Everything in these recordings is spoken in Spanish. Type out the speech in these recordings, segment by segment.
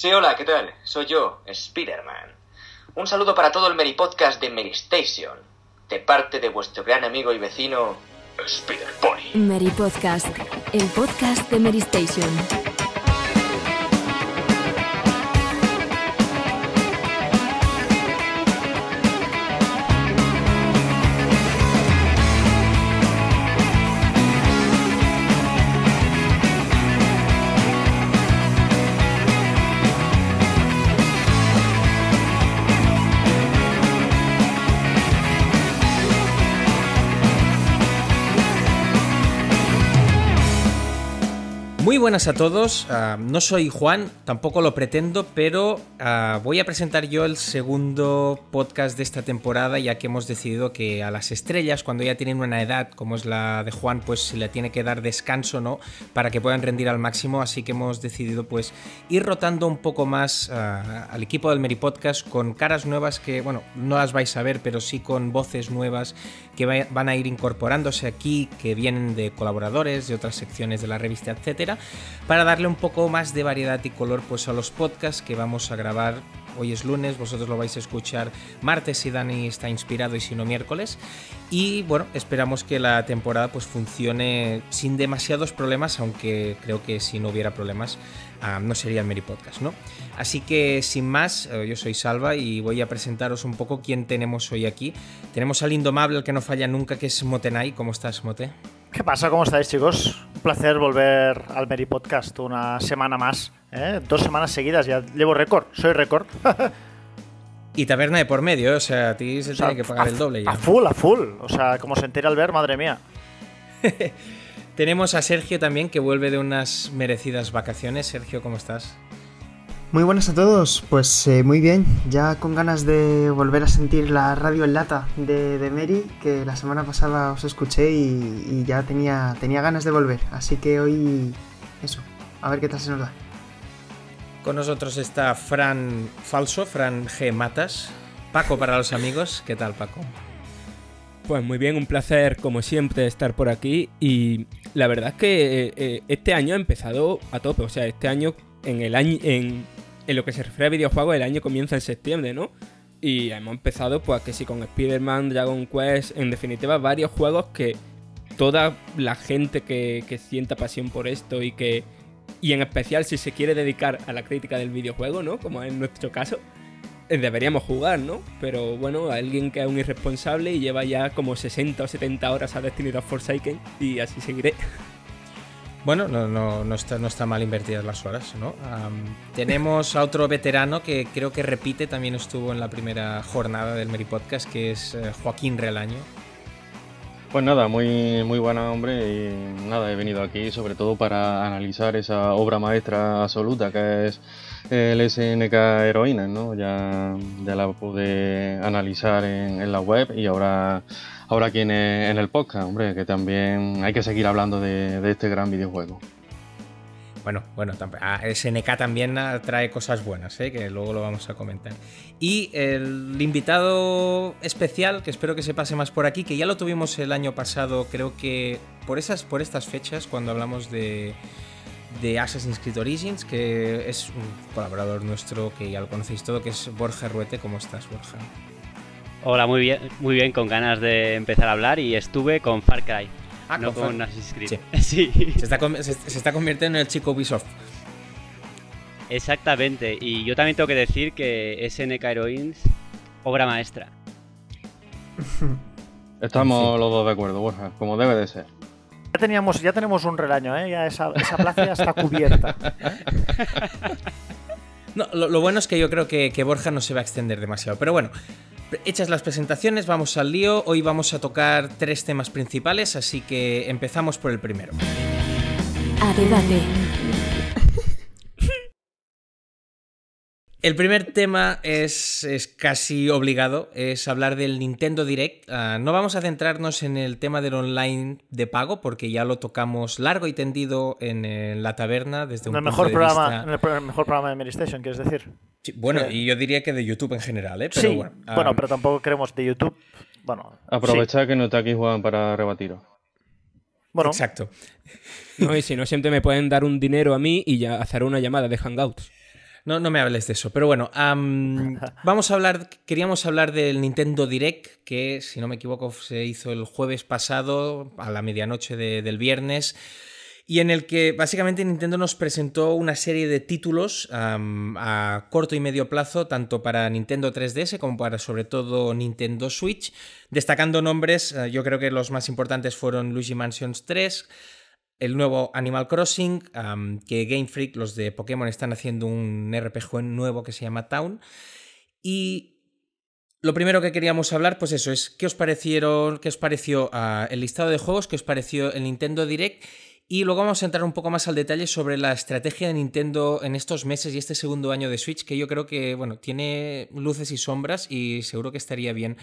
Sí, hola, ¿qué tal? Soy yo, Spider-Man. Un saludo para todo el Podcast de Station, de parte de vuestro gran amigo y vecino, Spider-Pony. Podcast, el podcast de Station. buenas a todos, ah, no soy Juan, tampoco lo pretendo, pero ah, voy a presentar yo el segundo podcast de esta temporada ya que hemos decidido que a las estrellas cuando ya tienen una edad como es la de Juan pues se le tiene que dar descanso no para que puedan rendir al máximo, así que hemos decidido pues ir rotando un poco más ah, al equipo del Meri Podcast con caras nuevas que bueno no las vais a ver pero sí con voces nuevas que van a ir incorporándose aquí que vienen de colaboradores de otras secciones de la revista etcétera para darle un poco más de variedad y color pues, a los podcasts que vamos a grabar. Hoy es lunes, vosotros lo vais a escuchar martes si Dani está inspirado y si no miércoles. Y bueno, esperamos que la temporada pues funcione sin demasiados problemas, aunque creo que si no hubiera problemas ah, no sería el Meri Podcast, ¿no? Así que sin más, eh, yo soy Salva y voy a presentaros un poco quién tenemos hoy aquí. Tenemos al indomable, el que no falla nunca, que es Motenai. ¿Cómo estás, Mote? ¿Qué pasa? ¿Cómo estáis, chicos? Un placer volver al Meri Podcast una semana más. ¿eh? Dos semanas seguidas, ya llevo récord, soy récord. y taberna de por medio, ¿eh? o sea, a ti se te tiene que pagar el doble ya. A full, a full. O sea, como se entera al ver, madre mía. Tenemos a Sergio también, que vuelve de unas merecidas vacaciones. Sergio, ¿cómo estás? Muy buenas a todos, pues eh, muy bien, ya con ganas de volver a sentir la radio en lata de, de Mary, que la semana pasada os escuché y, ya tenía, tenía ganas de volver, así que hoy eso, a ver qué tal se nos da. Con nosotros está Fran Falso, Fran G. Matas, Paco para los amigos, ¿qué tal Paco? Pues muy bien, un placer como siempre estar por aquí y la verdad es que eh, eh, este año ha empezado a tope, o sea, este año en el año en en lo que se refiere a videojuegos, el año comienza en septiembre, ¿no? Y hemos empezado, pues, que sí, con Spider-Man, Dragon Quest, en definitiva, varios juegos que toda la gente que, que sienta pasión por esto y que, y en especial si se quiere dedicar a la crítica del videojuego, ¿no? Como en nuestro caso, eh, deberíamos jugar, ¿no? Pero bueno, alguien que es un irresponsable y lleva ya como 60 o 70 horas a Destiny 2 Forsaken y así seguiré. Bueno, no, está, no está mal invertidas las horas, ¿no? tenemos a otro veterano que creo que repite, también estuvo en la primera jornada del Meri Podcast, que es eh, Joaquín Relaño. Pues nada, muy, muy buena hombre y nada, he venido aquí sobre todo para analizar esa obra maestra absoluta que es eh, el SNK Heroína, ¿no? Ya, ya la pude analizar en la web y ahora ahora aquí en el, podcast, hombre, que también hay que seguir hablando de, este gran videojuego. Bueno, bueno, ah, SNK también trae cosas buenas, ¿eh? que luego lo vamos a comentar. Y el invitado especial, que espero que se pase más por aquí, que ya lo tuvimos el año pasado, creo que por, esas, por estas fechas, cuando hablamos de, de Assassin's Creed Origins, que es un colaborador nuestro que ya lo conocéis todo, que es Borja Ruete. ¿Cómo estás, Borja? Hola, muy bien, muy bien, con ganas de empezar a hablar y estuve con Far Cry. Ah, no con, con Assassin's Se, está se, convirtiendo en el chico Ubisoft. Exactamente, y yo también tengo que decir que SNK Heroines, obra maestra. Estamos los dos de acuerdo, Borja, como debe de ser. Ya, teníamos, ya tenemos un relaño, ¿eh? ya esa, esa plaza ya está cubierta. No, lo, bueno es que yo creo que, que Borja no se va a extender demasiado. Pero bueno, hechas las presentaciones, vamos al lío. Hoy vamos a tocar tres temas principales, así que empezamos por el primero. A El primer tema es, casi obligado, es hablar del Nintendo Direct. Ah, no vamos a centrarnos en el tema del online de pago, porque ya lo tocamos largo y tendido en, la taberna desde un el mejor programa, el, mejor programa de PlayStation, quieres decir. bueno, y yo diría que de YouTube en general, ¿eh? sí, ah, bueno, pero tampoco queremos de YouTube. Bueno, Aprovechar que no está aquí Juan para rebatirlo. Bueno. Exacto. No, y si no, siempre me pueden dar un dinero a mí y ya hacer una llamada de Hangouts. No, me hables de eso, pero bueno, vamos a hablar, queríamos hablar del Nintendo Direct, que si no me equivoco se hizo el jueves pasado, a la medianoche del viernes, y en el que básicamente Nintendo nos presentó una serie de títulos a corto y medio plazo, tanto para Nintendo 3DS como para sobre todo Nintendo Switch, destacando nombres, eh, yo creo que los más importantes fueron Luigi Mansions 3, el nuevo Animal Crossing, que Game Freak, los de Pokémon, están haciendo un RPG nuevo que se llama Town. Y lo primero que queríamos hablar, pues eso, es qué os parecieron, qué os pareció ah, el listado de juegos, qué os pareció el Nintendo Direct y luego vamos a entrar un poco más al detalle sobre la estrategia de Nintendo en estos meses y este segundo año de Switch, que yo creo que, bueno, tiene luces y sombras y seguro que estaría bien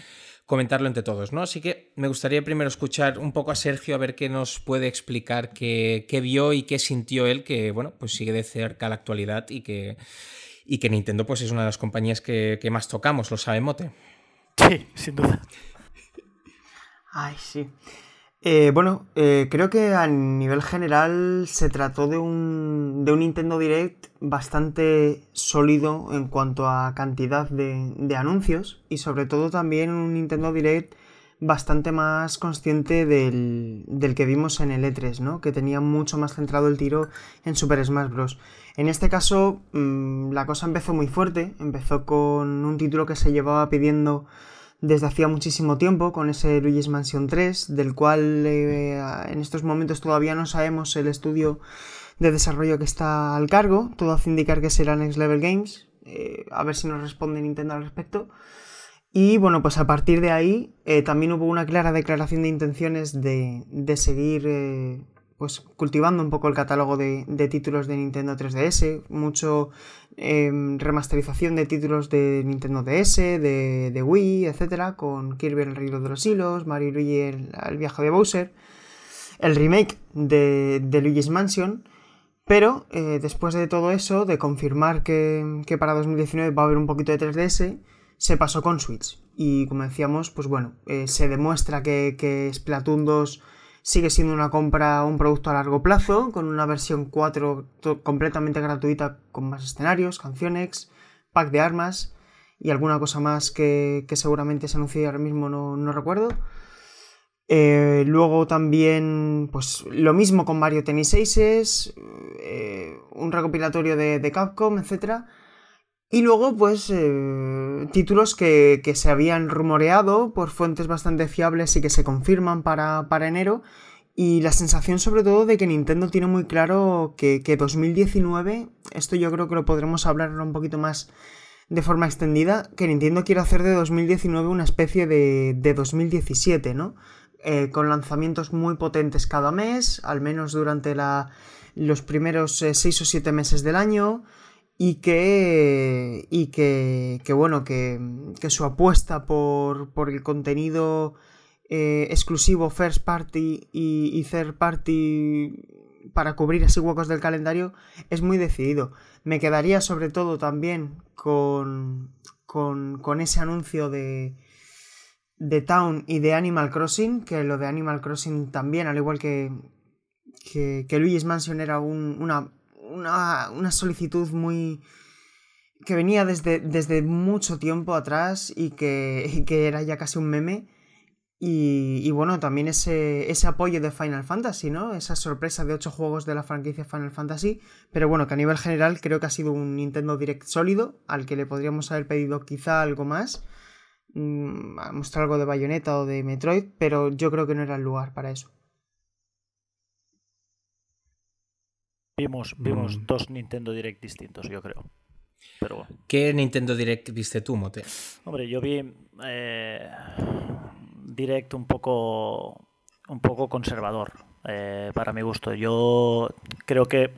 comentarlo entre todos, ¿no? Así que me gustaría primero escuchar un poco a Sergio a ver qué nos puede explicar, qué, qué vio y qué sintió él, que, bueno, pues sigue de cerca la actualidad y que, y que Nintendo, pues es una de las compañías que, que más tocamos, lo sabe Mote. Sí, sin duda. Ay, sí. Eh, bueno, eh, creo que a nivel general se trató de un, de un Nintendo Direct bastante sólido en cuanto a cantidad de, anuncios y sobre todo también un Nintendo Direct bastante más consciente del, que vimos en el E3, ¿no? que tenía mucho más centrado el tiro en Super Smash Bros. En este caso mm, la cosa empezó muy fuerte, empezó con un título que se llevaba pidiendo desde hacía muchísimo tiempo con ese Luigi's Mansion 3, del cual eh, en estos momentos todavía no sabemos el estudio de desarrollo que está al cargo. Todo hace indicar que será Next Level Games. Eh, a ver si nos responde Nintendo al respecto. Y bueno, pues a partir de ahí eh, también hubo una clara declaración de intenciones de, seguir pues cultivando un poco el catálogo de, de, títulos de Nintendo 3DS, mucho Em, remasterización de títulos de Nintendo DS, de, Wii, etcétera, con Kirby en el Reino de los Hilos, Mario y Luigi el, el viaje de Bowser, el remake de, Luigi's Mansion. Pero eh, después de todo eso, de confirmar que, para 2019 va a haber un poquito de 3DS, se pasó con Switch. Y como decíamos, pues bueno, eh, se demuestra que, que Splatoon 2 sigue siendo una compra, un producto a largo plazo, con una versión 4 completamente gratuita con más escenarios, canciones, pack de armas y alguna cosa más que, seguramente se anunció ahora mismo no, recuerdo. Eh, luego también, pues lo mismo con varios Tennis 6, eh, un recopilatorio de, de Capcom, etcétera y luego, pues, eh, títulos que, se habían rumoreado por fuentes bastante fiables y que se confirman para, enero. Y la sensación sobre todo de que Nintendo tiene muy claro que, 2019, esto yo creo que lo podremos hablar un poquito más de forma extendida, que Nintendo quiere hacer de 2019 una especie de, de 2017, ¿no? Eh, con lanzamientos muy potentes cada mes, al menos durante los primeros 6 eh, o 7 meses del año y que, y que, bueno, que, que, su apuesta por, el contenido eh, exclusivo first party y, third party para cubrir así huecos del calendario es muy decidido. Me quedaría sobre todo también con, con, con ese anuncio de, de Town y de Animal Crossing, que lo de Animal Crossing también, al igual que, que, que Luigi's Mansion era una una, una solicitud muy... que venía desde, desde mucho tiempo atrás y que, que era ya casi un meme. Y, bueno, también ese, ese apoyo de Final Fantasy, ¿no? Esa sorpresa de ocho juegos de la franquicia Final Fantasy. Pero bueno, que a nivel general creo que ha sido un Nintendo Direct sólido, al que le podríamos haber pedido quizá algo más. Mm, mostrar algo de Bayonetta o de Metroid, pero yo creo que no era el lugar para eso. Vimos, vimos mm. dos Nintendo Direct distintos, yo creo. Pero ¿Qué Nintendo Direct viste tú, Mote? Hombre, yo vi eh, Direct un poco, un poco conservador, eh, para mi gusto. Yo creo que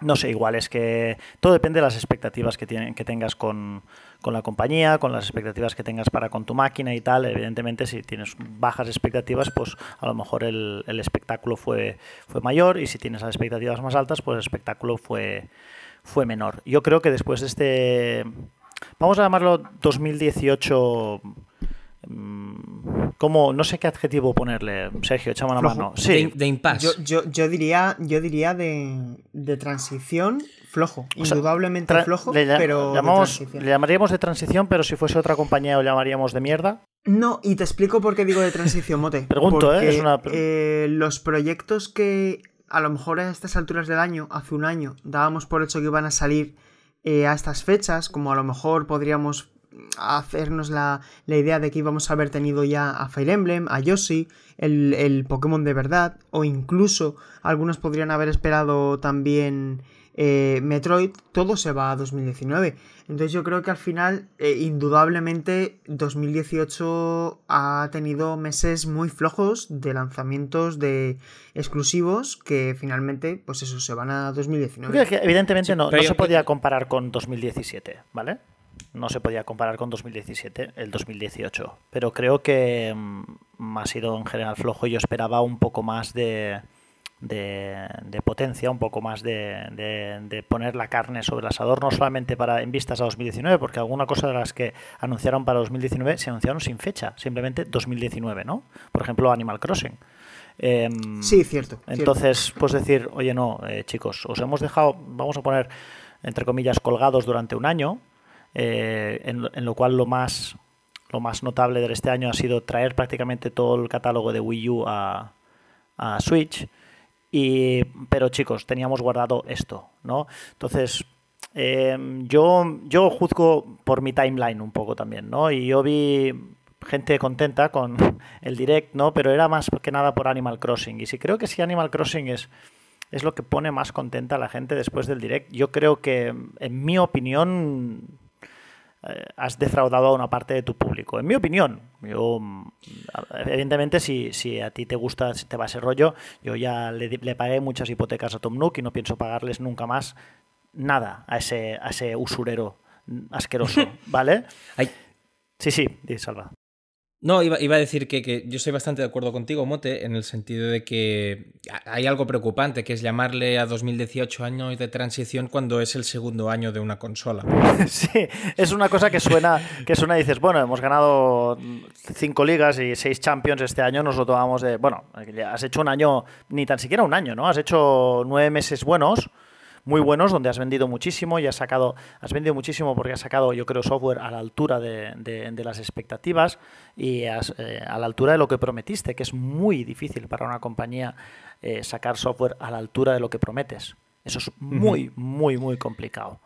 no sé, igual es que todo depende de las expectativas que, que tengas con, la compañía, con las expectativas que tengas para con tu máquina y tal. Evidentemente, si tienes bajas expectativas, pues a lo mejor el, espectáculo fue, fue mayor y si tienes las expectativas más altas, pues el espectáculo fue, fue menor. Yo creo que después de este, vamos a llamarlo 2018 Mm, Cómo no sé qué adjetivo ponerle, Sergio, echamos la mano. De, de impasse. Yo, diría, yo diría de, transición flojo, indudablemente flojo, pero le llamaríamos de transición, pero si fuese otra compañía lo llamaríamos de mierda. No, y te explico por qué digo de transición, Mote. Pregunto, ¿eh? ¿eh? Los proyectos que a lo mejor a estas alturas del año, hace un año, dábamos por hecho que iban a salir eh, a estas fechas, como a lo mejor podríamos hacernos la, la, idea de que íbamos a haber tenido ya a Fire Emblem, a Yoshi, el, el Pokémon de verdad, o incluso algunos podrían haber esperado también eh, Metroid, todo se va a 2019. Entonces yo creo que al final, eh, indudablemente, 2018 ha tenido meses muy flojos de lanzamientos de exclusivos que finalmente, pues eso, se van a 2019. evidentemente no, no se podía comparar con 2017, ¿vale? no se podía comparar con 2017, el 2018. Pero creo que mm, ha sido en general flojo. Yo esperaba un poco más de, de, potencia, un poco más de, de, poner la carne sobre el asador, no solamente para en vistas a 2019, porque alguna cosa de las que anunciaron para 2019 se anunciaron sin fecha, simplemente 2019, ¿no? Por ejemplo, Animal Crossing. Em, sí, cierto. Entonces, pues decir, oye, no, eh, chicos, os hemos dejado, vamos a poner entre comillas, colgados durante un año, eh, en, lo cual lo más, lo más notable de este año ha sido traer prácticamente todo el catálogo de Wii U a, Switch. pero chicos, teníamos guardado esto, ¿no? Entonces, eh, yo, yo juzgo por mi timeline un poco también, ¿no? Y yo vi gente contenta con el direct, ¿no? Pero era más que nada por Animal Crossing. Y si creo que si Animal Crossing es, es lo que pone más contenta a la gente después del direct, yo creo que, en mi opinión, eh, has defraudado a una parte de tu público. En mi opinión, yo, mm, evidentemente, si, si a ti te gusta, si te va ese rollo, yo ya le, pagué muchas hipotecas a Tom Nook y no pienso pagarles nunca más nada a ese, a ese usurero asqueroso, ¿vale? Ay. Sí, sí, salva. No, iba, a decir que, yo soy bastante de acuerdo contigo, Mote, en el sentido de que hay algo preocupante, que es llamarle a 2018 años de transición cuando es el segundo año de una consola. Sí, es una cosa que suena, que suena y dices, bueno, hemos ganado cinco ligas y seis champions este año, nos lo tomamos de, bueno, has hecho un año, ni tan siquiera un año, ¿no? Has hecho nueve meses buenos muy buenos, donde has vendido muchísimo y has sacado, has vendido muchísimo porque has sacado, yo creo, software a la altura de, las expectativas y eh, a la altura de lo que prometiste, que es muy difícil para una compañía eh, sacar software a la altura de lo que prometes. Eso es muy, muy, muy complicado.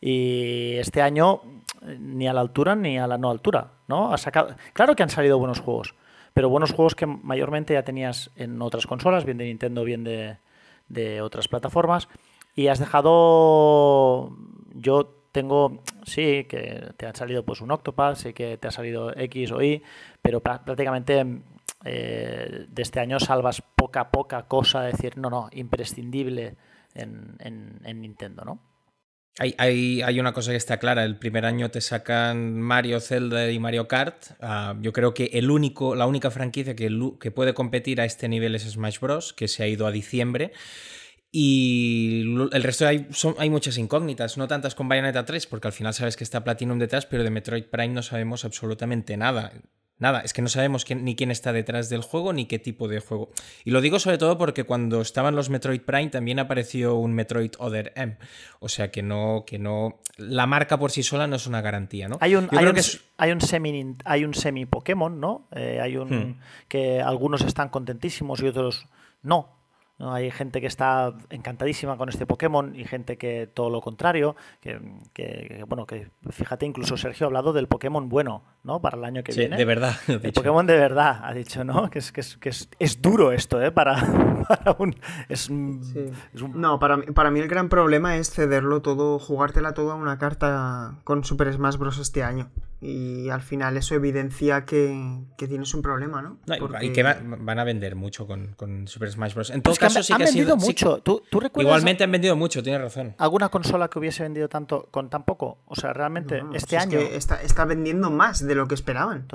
Y este año eh, ni a la altura ni a la no altura, ¿no? sacado... Claro que han salido buenos juegos, pero buenos juegos que mayormente ya tenías en otras consolas, bien de Nintendo, bien de otras plataformas. Y has dejado. Yo tengo. Sí, que te han salido pues un Octopad, sé que te ha salido X o Y, pero prácticamente mm, eh, de este año salvas poca, poca cosa, decir, no, no, imprescindible en, Nintendo, ¿no? Hay, hay, una cosa que está clara, el primer año te sacan Mario, Zelda y Mario Kart. Ah, yo creo que el único, la única franquicia que, que puede competir a este nivel es Smash Bros., que se ha ido a diciembre. Y el resto hay, hay muchas incógnitas, no tantas con Bayonetta 3, porque al final sabes que está Platinum detrás, pero de Metroid Prime no sabemos absolutamente nada. Nada, es que no sabemos ni quién está detrás del juego ni qué tipo de juego. Y lo digo sobre todo porque cuando estaban los Metroid Prime también apareció un Metroid Other M. O sea que no, que no. La marca por sí sola no es una garantía, ¿no? Hay un, hay hay un, semi, hay un semi Pokémon, ¿no? Eh, hay un. Hmm. que algunos están contentísimos y otros no. Hay gente que está encantadísima con este Pokémon y gente que todo lo contrario, que, bueno, que fíjate, incluso Sergio ha hablado del Pokémon bueno, ¿no? Para el año que viene. De verdad. El Pokémon de verdad, ha dicho, ¿no? Que es, que es, que es, duro esto, ¿eh? Para, un, es, No, para, para mí el gran problema es cederlo todo, jugártela toda a una carta con Super Smash Bros. este año. Y al final eso evidencia que, tienes un problema, ¿no? Y que van a vender mucho con, Super Smash Bros. En todo casos caso, han, sí que vendido mucho. ¿Tú, recuerdas Igualmente han vendido mucho, tienes razón. ¿Alguna consola que hubiese vendido tanto con tan poco? O sea, realmente este año. está, vendiendo más de lo que esperaban.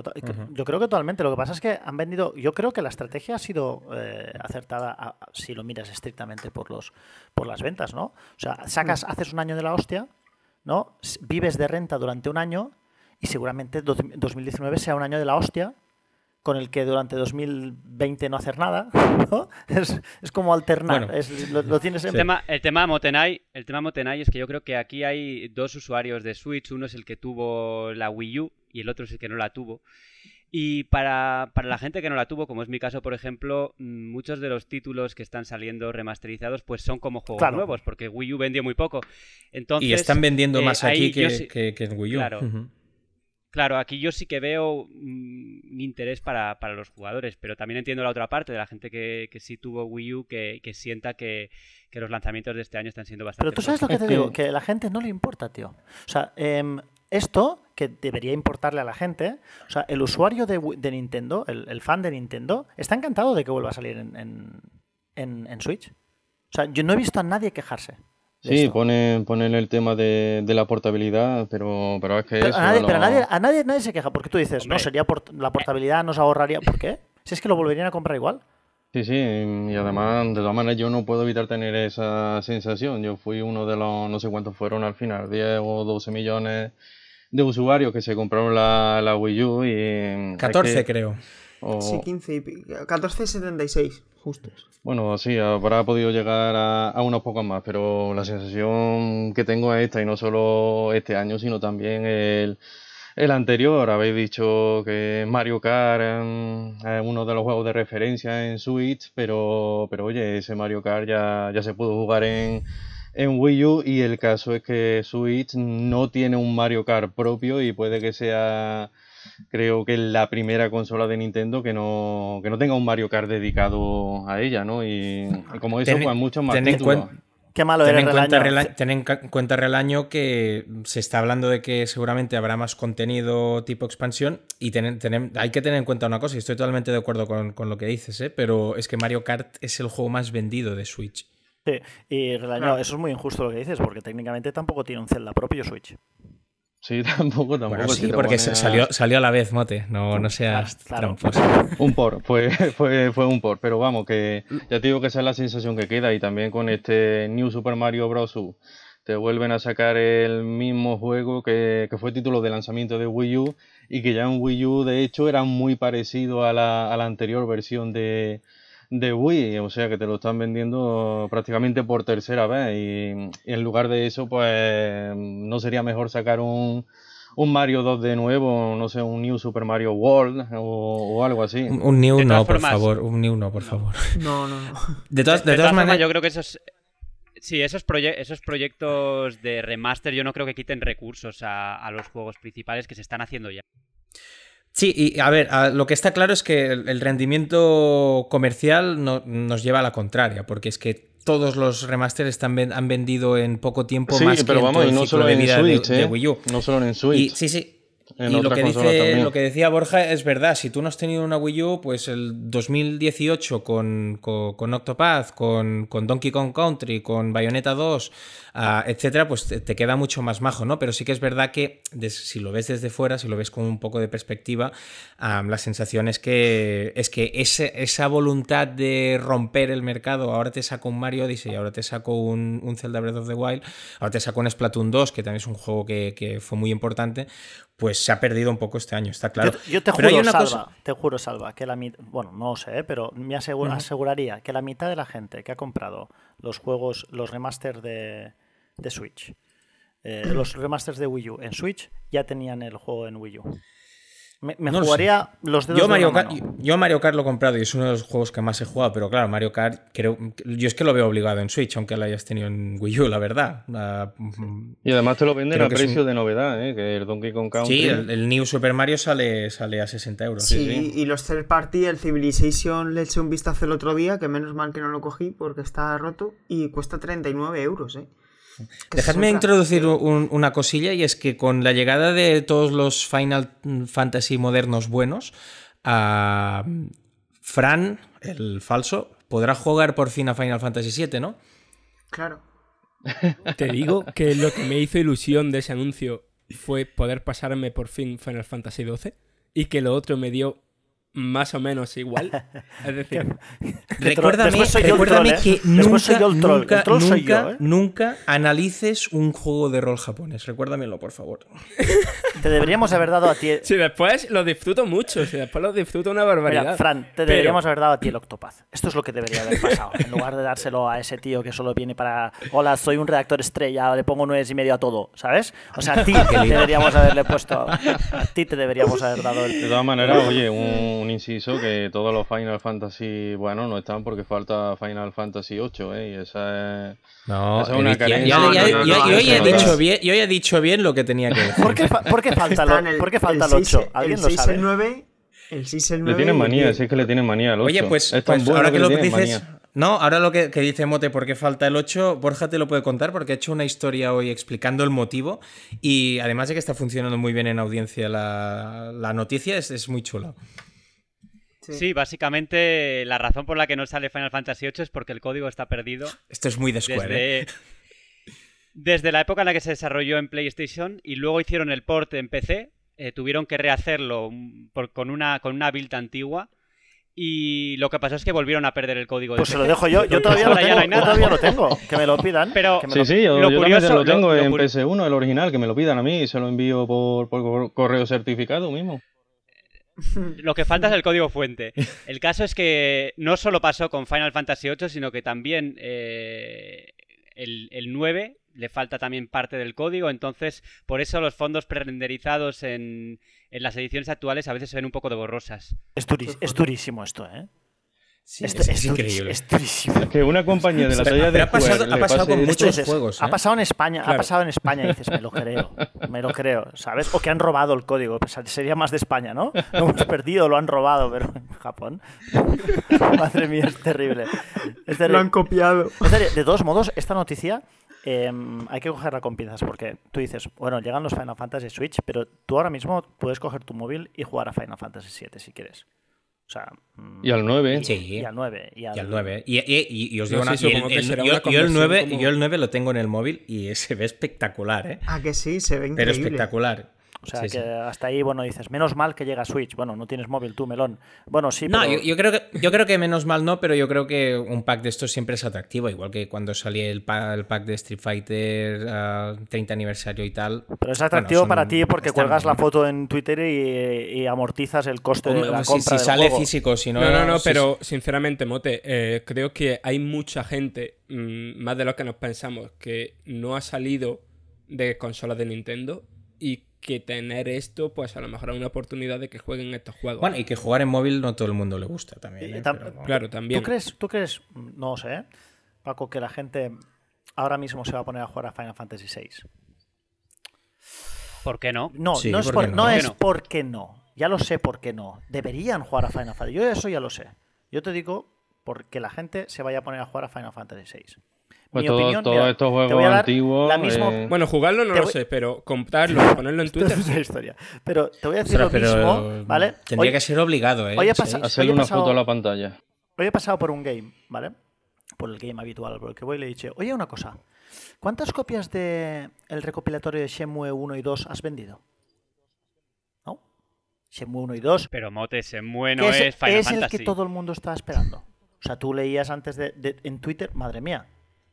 Yo creo que totalmente. Lo que pasa es que han vendido. Yo creo que la estrategia ha sido eh, acertada si lo miras estrictamente por, los, por las ventas, ¿no? O sea, sacas, mm. haces un año de la hostia, ¿no? Vives de renta durante un año y seguramente 2019 sea un año de la hostia con el que durante 2020 no hacer nada, Es, como alternar, El tema, el tema Motenai, el tema Motenai es que yo creo que aquí hay dos usuarios de Switch, uno es el que tuvo la Wii U y el otro es el que no la tuvo. Y para, la gente que no la tuvo, como es mi caso, por ejemplo, mm, muchos de los títulos que están saliendo remasterizados pues son como juegos nuevos, porque Wii U vendió muy poco. Entonces, y están vendiendo eh, más aquí que, que, en Wii U. Claro, aquí yo sí que veo un mm, interés para, los jugadores, pero también entiendo la otra parte de la gente que, sí tuvo Wii U que, sienta que, los lanzamientos de este año están siendo bastante. Pero tú sabes lo que te digo, que a la gente no le importa, tío. O sea, em, esto que debería importarle a la gente, o sea, el usuario de, Nintendo, el, fan de Nintendo, está encantado de que vuelva a salir en, en, en Switch. O sea, yo no he visto a nadie quejarse. Sí, ponen, el tema de, la portabilidad, pero, pero es que... eso, a, nadie, nadie, se queja, porque tú dices, no, sería por, la portabilidad nos ahorraría... ¿Por qué? Si es que lo volverían a comprar igual. Sí, sí, y además, de todas maneras, yo no puedo evitar tener esa sensación. Yo fui uno de los, no sé cuántos fueron al final, 10 o 12 millones de usuarios que se compraron la, Wii U y... 14 creo. Sí, 15 y 14,76 justos. Bueno, sí, habrá podido llegar a, a, unos pocos más, pero la sensación que tengo es esta, y no solo este año, sino también el, anterior. Habéis dicho que Mario Kart em, es uno de los juegos de referencia en Switch, pero, pero oye, ese Mario Kart ya, ya se pudo jugar en en Wii U y el caso es que Switch no tiene un Mario Kart propio y puede que sea creo que es la primera consola de Nintendo que no, tenga un Mario Kart dedicado a ella, ¿no? Y, como eso, ten, pues muchos más ten En ten en, cuenta, en cuenta Real Año que se está hablando de que seguramente habrá más contenido tipo expansión y hay que tener en cuenta una cosa, y estoy totalmente de acuerdo con, lo que dices, ¿eh? pero es que Mario Kart es el juego más vendido de Switch. Sí, y Real ah. eso es muy injusto lo que dices, porque técnicamente tampoco tiene un Zelda propio Switch. Sí, tampoco, tampoco. sí, porque salió, salió a la vez, Mote. No, no seas Un por, fue, fue, un por. Pero vamos, que ya te digo que esa es la sensación que queda. Y también con este New Super Mario Bros. U, te vuelven a sacar el mismo juego que, fue título de lanzamiento de Wii U. Y que ya en Wii U, de hecho, era muy parecido a la anterior versión de, de Wii, o sea que te lo están vendiendo prácticamente por tercera vez y, en lugar de eso pues no sería mejor sacar un, un Mario 2 de nuevo, no sé, un New Super Mario World o, algo así. Un, New no, por favor, un New no, por favor. No, no, no. De todas, maneras, yo creo que esos Sí, esos, esos proyectos de remaster yo no creo que quiten recursos a, a los juegos principales que se están haciendo ya. Sí, y a ver, lo que está claro es que el, rendimiento comercial nos lleva a la contraria, porque es que todos los remasters están han vendido en poco tiempo más pero que no solo en Switch, No solo en Switch. sí, sí, y lo que, decía Borja es verdad, si tú no has tenido una Wii U, pues el 2018 con, con, Octopath, con, Donkey Kong Country, con Bayonetta 2, ah, etcétera, pues te, queda mucho más majo, ¿no? Pero sí que es verdad que si lo ves desde fuera, si lo ves con un poco de perspectiva, ah, la sensación es que, es que esa voluntad de romper el mercado, ahora te saco un Mario Odyssey, ahora te saco un, un Zelda Breath of the Wild, ahora te sacó un Splatoon 2, que también es un juego que, que fue muy importante, pues se ha perdido un poco este año, está claro. Yo, te juro, Salva, te juro, Salva, que la mitad, bueno, no sé, ¿eh? pero me aseguraría que la mitad de la gente que ha comprado los juegos, los remasters de, Switch, eh, los remasters de Wii U en Switch, ya tenían el juego en Wii U. Me, jugaría los yo de Mario Kart, Yo Mario Kart lo he comprado y es uno de los juegos que más he jugado, pero claro, Mario Kart, creo, yo es que lo veo obligado en Switch, aunque lo hayas tenido en Wii U, la verdad. y además te lo venden a precio de novedad, ¿eh? que el Donkey Kong Country... Sí, el, New Super Mario sale, sale a 60 euros. Sí, y los third party, el Civilization le eché un vistazo el otro día, que menos mal que no lo cogí porque está roto, y cuesta 39 euros, ¿eh? Dejadme introducir una cosilla y es que con la llegada de todos los Final Fantasy modernos buenos, a ah, Fran, el falso, podrá jugar por fin a Final Fantasy VII, ¿no? Claro. Te digo que lo que me hizo ilusión de ese anuncio fue poder pasarme por fin Final Fantasy XII y que lo otro me dio más o menos igual. Es decir, recuérdame, recuérdame que nunca, nunca, nunca, ¿eh? nunca, analices un juego de rol japonés. Recuérdamelo, por favor. Te deberíamos haber dado a ti. El... Si después lo disfruto mucho, si después lo disfruto una barbaridad. Mira, Fran, te deberíamos haber dado a ti el Octopaz. Esto es lo que debería haber pasado. En lugar de dárselo a ese tío que solo viene para. Hola, soy un redactor estrella, le pongo nueve y medio a todo, ¿sabes? O sea, a ti deberíamos haberle puesto. A ti te deberíamos haber dado el. De todas maneras, oye, un un inciso que todos los Final Fantasy, bueno, no están porque falta Final Fantasy 8, ¿eh? Y esa es, no, es una carencia. Y yo, hoy he dicho bien, lo que tenía que decir. ¿Por qué, falta, el, ¿por falta el, 8? ¿Alguien el 6, lo sabe? El 9, el 6, el 9... Le tienen manía, es que le tienen manía al 8. Oye, pues, pues ahora que, lo dices... No, ahora lo que, que, dice Mote, ¿por qué falta el 8? Borja te lo puede contar porque ha hecho una historia hoy explicando el motivo y además de que está funcionando muy bien en audiencia la, la noticia, es, es muy chula. Sí. básicamente la razón por la que no sale Final Fantasy VIII es porque el código está perdido. Esto es muy de ¿eh? desde, la época en la que se desarrolló en PlayStation y luego hicieron el port en PC, eh, tuvieron que rehacerlo mm, con, una, con una build antigua. Y lo que pasó es que volvieron a perder el código. pues se lo dejo yo, yo todavía, lo tengo, no lo tengo, que me lo pidan. Pero sí, sí, yo, lo, lo tengo en ps 1 el original, que me lo pidan a mí y se lo envío por correo certificado mismo. Lo que falta es el código fuente. El caso es que no solo pasó con Final Fantasy VIII, sino que también eh, el, el 9 le falta también parte del código, entonces por eso los fondos prerenderizados en, en las ediciones actuales a veces se ven un poco de borrosas. es durísimo esto, ¿eh? Este- es, increíble. Que una compañía de la talla de. Ha pasado, ha pasado con muchos juegos. Ha ¿eh? pasado en España. Ha pasado en España. dices, me lo creo. Me lo creo. ¿Sabes? O que han robado el código. Pues, sería más de España, ¿no? Lo hemos perdido, lo han robado, pero en Japón. Madre mía, es terrible. Lo han copiado. De todos modos, esta noticia. Em, hay que cogerla con piezas porque tú dices, bueno, llegan los Final Fantasy Switch, pero tú ahora mismo puedes coger tu móvil y jugar a Final Fantasy VII si quieres. O sea, mm, y al 9. Y, sí. y al 9. Y al, 9. Y, y, os digo no, una, sí, que yo, el 9 como... yo el 9 lo tengo en el móvil y se ve espectacular, ¿eh? Ah, que sí, se ve increíble. Pero espectacular. O sea, que hasta ahí, bueno, dices, menos mal que llega Switch. Bueno, no tienes móvil tú, melón. Bueno, sí, pero... yo, yo, creo que, yo creo que menos mal no, pero yo creo que un pack de estos siempre es atractivo. Igual que cuando salía el, pack de Street Fighter 30 ah, aniversario y tal. Pero es atractivo para ti porque cuelgas la foto en Twitter y, amortizas el coste de la si, Si, sale físico, si no. No, no, no, pero sinceramente, Mote, eh, creo que hay mucha gente, mm, más de lo que nos pensamos, que no ha salido de consolas de Nintendo y que tener esto, pues a lo mejor hay una oportunidad de que jueguen estos juegos. Bueno, y que jugar en móvil no todo el mundo le gusta también. Eh, ¿eh? claro, también. ¿Tú crees, ¿Tú crees, no sé, Paco, que la gente ahora mismo se va a poner a jugar a Final Fantasy VI? ¿Por qué no? No, no, es, ¿por no? es por qué no. Ya lo sé por qué no. Deberían jugar a Final Fantasy. Yo eso ya lo sé. Yo te digo porque la gente se vaya a poner a jugar a Final Fantasy VI mi pues opinión, todos estos juegos antiguos. mismo... Eh, bueno, jugarlo no lo sé, pero comprarlo, ponerlo en Twitter. es una historia. Pero te voy a decir lo mismo, ¿vale? Tendría que ser obligado, ¿eh? Hoy una a la pantalla. Hoy he pasado por un game, ¿vale? Por el game habitual, por que voy y le he dicho, oye, una cosa. ¿Cuántas copias del el recopilatorio de Shenmue 1 y 2 has vendido? ¿No? Shenmue 1 y 2. Pero Mote, Shenmue no es, es Es el que todo el mundo está esperando. O sea, tú leías antes de, en Twitter, madre mía,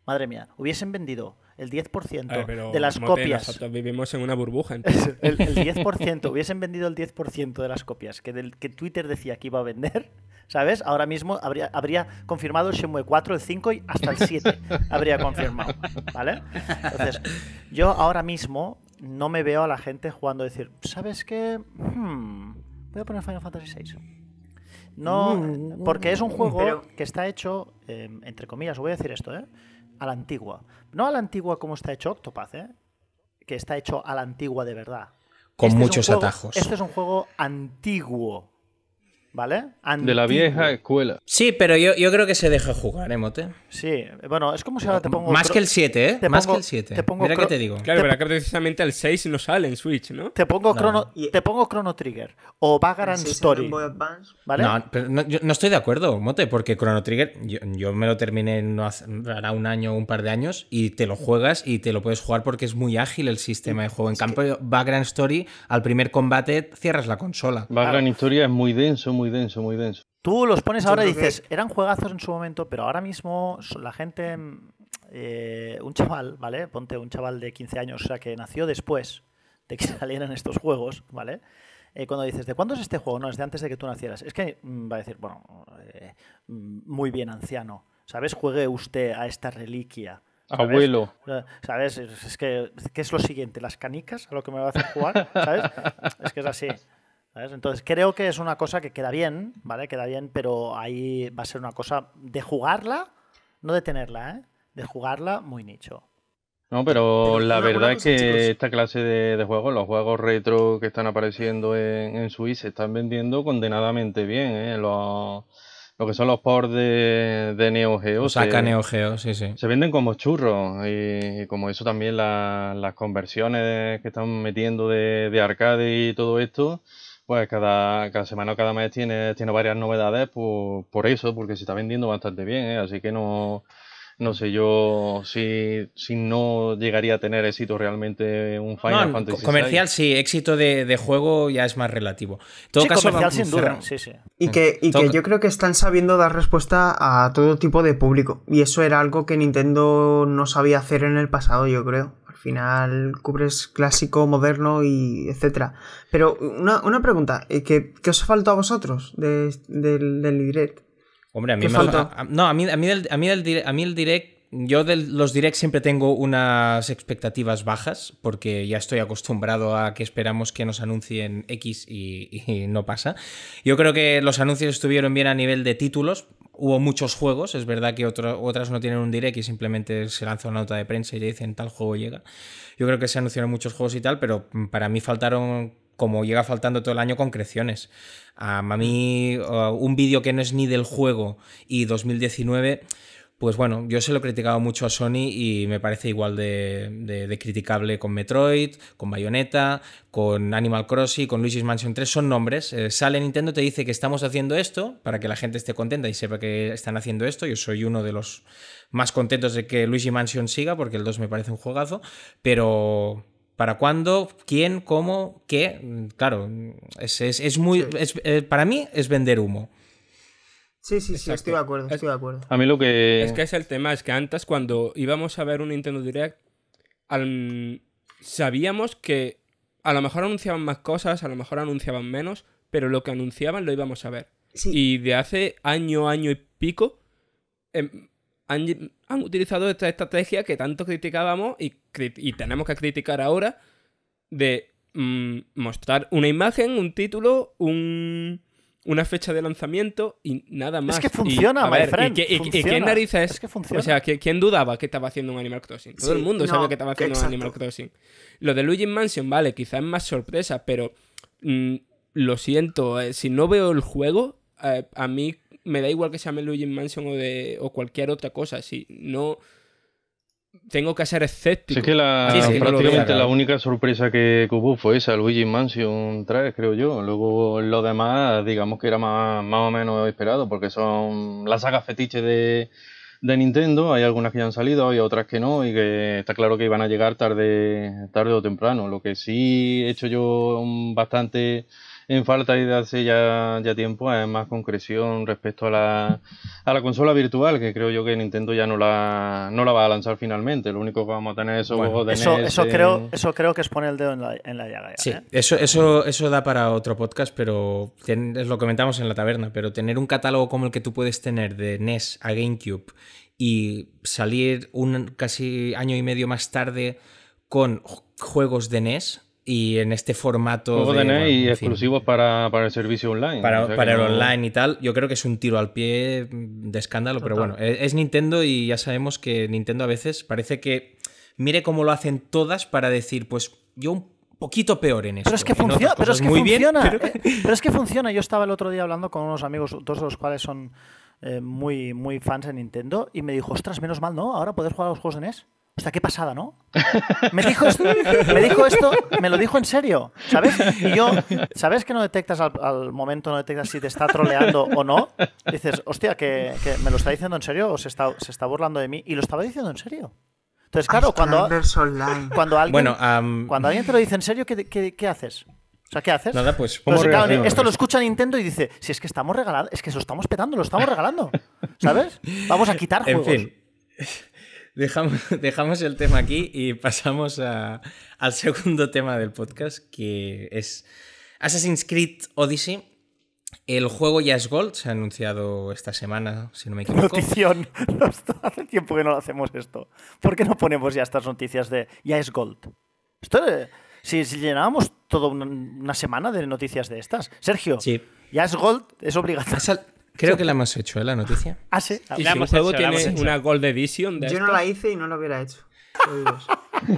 Madre mía, hubiesen vendido el 10% de las copias. vivimos en una burbuja. el, 10%, hubiesen vendido el 10% de las copias que, Twitter decía que iba a vender, ¿sabes? Ahora mismo habría, confirmado el Shenmue 4, el 5 y hasta el 7 habría confirmado, ¿vale? Entonces, yo ahora mismo no me veo a la gente jugando a decir, ¿sabes qué? Hmm, voy a poner Final Fantasy VI. No, mm. porque es un juego que está hecho, em, entre comillas, voy a decir esto, ¿eh? a la antigua. No a la antigua como está hecho Octopath, ¿eh? que está hecho a la antigua de verdad. Con este muchos atajos. Este es un juego antiguo. ¿Vale? De la vieja escuela. Sí, pero yo, yo creo que se deja jugar, ¿eh, Mote? Sí, bueno, es como si ahora te pongo. Más que el 7, ¿eh? Más que el 7. Te Mira te digo. Claro, pero acá precisamente al 6 no sale en Switch, ¿no? Te pongo, Chrono, te pongo Chrono Trigger o Vagrant Story. ¿vale? No, estoy de acuerdo, Mote, porque Chrono Trigger yo, me lo terminé no hace, hará un año o un par de años y te lo juegas y te lo puedes jugar porque es muy ágil el sistema de juego. En cambio, Background Story, al primer combate cierras la consola. Background Story es muy denso, muy muy denso, muy denso. Tú los pones ahora y dices, eran juegazos en su momento, pero ahora mismo la gente, mm, eh, un chaval, ¿vale? Ponte un chaval de 15 años, o sea, que nació después de que salieran estos juegos, ¿vale? Eh, cuando dices, ¿de cuándo es este juego? No, es de antes de que tú nacieras. Es que mm, va a decir, bueno, eh, mm, muy bien, anciano, ¿sabes? Juegue usted a esta reliquia. Abuelo. ¿Sabes? Es que, ¿qué es lo siguiente? ¿Las canicas a lo que me va a hacer jugar? ¿Sabes? es que es así. Entonces creo que es una cosa que queda bien, ¿vale? Queda bien, pero ahí va a ser una cosa de jugarla, no de tenerla, ¿eh? De jugarla muy nicho. No, pero, la verdad es que esta clase de, juegos, los juegos retro que están apareciendo en, en se están vendiendo condenadamente bien. ¿eh? lo que son los ports de, Neo Geo. Saca Neo Geo, sí, sí. Se venden como churros y, como eso también las conversiones que están metiendo de, arcade y todo esto. Pues cada, semana o cada mes tiene, tiene varias novedades por, eso, porque se está vendiendo bastante bien, ¿eh? así que no, no sé yo si, no llegaría a tener éxito realmente un Final Comercial sí, éxito de, juego ya es más relativo. En todo caso, comercial sin duda. sí. y que yo creo que están sabiendo dar respuesta a todo tipo de público. Y eso era algo que Nintendo no sabía hacer en el pasado, yo creo final cubres clásico, moderno y etcétera. Pero una, pregunta, eh, ¿qué, os faltó a vosotros del direct? Hombre, a mí me no, a mí, a mí, el, direct, yo de los direct siempre tengo unas expectativas bajas porque ya estoy acostumbrado a que esperamos que nos anuncien X y, no pasa. Yo creo que los anuncios estuvieron bien a nivel de títulos, Hubo muchos juegos, es verdad que otras no tienen un direct y simplemente se lanza una nota de prensa y dicen tal juego llega. Yo creo que se anunciaron muchos juegos y tal, pero para mí faltaron como llega faltando todo el año concreciones. a mí un vídeo que no es ni del juego y 2019 pues bueno, yo se lo he criticado mucho a Sony y me parece igual de, criticable con Metroid, con Bayonetta, con Animal Crossing, con Luigi's Mansion 3. Son nombres. Eh, sale Nintendo, te dice que estamos haciendo esto para que la gente esté contenta y sepa que están haciendo esto. Yo soy uno de los más contentos de que Luigi's Mansion siga porque el 2 me parece un juegazo, pero ¿Para cuándo? ¿Quién? ¿Cómo? ¿Qué? Mm, claro, es, muy. Eh, para mí es vender humo. Sí, sí, sí, estoy de acuerdo, estoy de acuerdo. A mí lo que... Es que es el tema, es que antes cuando íbamos a ver un Nintendo Direct, sabíamos que a lo mejor anunciaban más cosas, a lo mejor anunciaban menos, pero lo que anunciaban lo íbamos a ver. Y de hace año, año y pico, em, han, utilizado esta estrategia que tanto criticábamos y, y tenemos que criticar ahora de mm, mostrar una imagen, un título, un una fecha de lanzamiento y nada más. Es que funciona, y, my friend, ¿Y, qué, funciona. Es que O sea, ¿quién dudaba que estaba haciendo un Animal Crossing? Todo el mundo sabe que estaba haciendo un Animal Crossing. Lo de Luigi Mansion, vale, quizás es más sorpresa, pero mm, lo siento, eh, si no veo el juego, eh, a mí me da igual que se llame Luigi Mansion o, de, o cualquier otra cosa. Si no tengo que ser escéptico. Es que la, prácticamente la única sorpresa que, hubo fue esa, Luigi Mansion 3, creo yo. Luego lo demás, digamos que era más, más o menos esperado, porque son las sagas fetiches de, Nintendo. Hay algunas que ya han salido, hay otras que no, y que está claro que iban a llegar tarde, tarde o temprano. Lo que sí he hecho yo bastante en falta desde hace ya, ya tiempo, además más concreción respecto a la, a la consola virtual, que creo yo que Nintendo ya no la, la va a lanzar finalmente. Lo único que vamos a tener es juego de eso, e eso, creo, eso creo que es poner el dedo en la, en llaga. sí, ¿eh? eso, eso, da para otro podcast, pero es lo que comentamos en la taberna, pero tener un catálogo como el que tú puedes tener de NES a GameCube y salir un casi año y medio más tarde con juegos de NES y en este formato. y exclusivo para, el servicio online. Para, el online y tal. Yo creo que es un tiro al pie de escándalo, pero bueno, e-, es, Nintendo y ya sabemos que Nintendo a veces parece que. Mire cómo lo hacen todas para decir, pues yo un poquito peor en eso. Pero es que, funciona, pero es que funciona. Bien, eh, pero... es que funciona. Yo estaba el otro día hablando con unos amigos, todos los cuales son. Eh, muy, muy fans de Nintendo y me dijo, ostras, menos mal, ¿no? Ahora puedes jugar a los juegos de NES. ¿Hasta qué pasada, ¿no? Me dijo, esto, me lo dijo en serio, ¿sabes? Y yo, ¿sabes que no detectas al, momento, no detectas si te está troleando o no? Dices, hostia, que, me lo está diciendo en serio o se está, se está burlando de mí. Y lo estaba diciendo en serio. Entonces, claro, cuando, cuando, alguien, bueno, cuando alguien te lo dice en serio, ¿qué, haces? O sea, ¿qué haces? Nada, pues. pues esto lo escucha Nintendo y dice: Si es que estamos regalando, es que eso estamos petando, lo estamos regalando. ¿Sabes? Vamos a quitar juegos. En fin. Dejamos, el tema aquí y pasamos al segundo tema del podcast, que es Assassin's Creed Odyssey. El juego ya es Gold, se ha anunciado esta semana, si no me equivoco. Notición, hace tiempo que no hacemos esto. ¿Por qué no ponemos ya estas noticias de ya es Gold? Esto, eh, si, si llenábamos toda una, semana de noticias de estas. Sergio, sí. ya es Gold, es obligatorio. Creo que la hemos hecho, ¿eh? La noticia. Ah, sí. Y si juego tiene una Gold Edition Yo no la hice y no la hubiera hecho.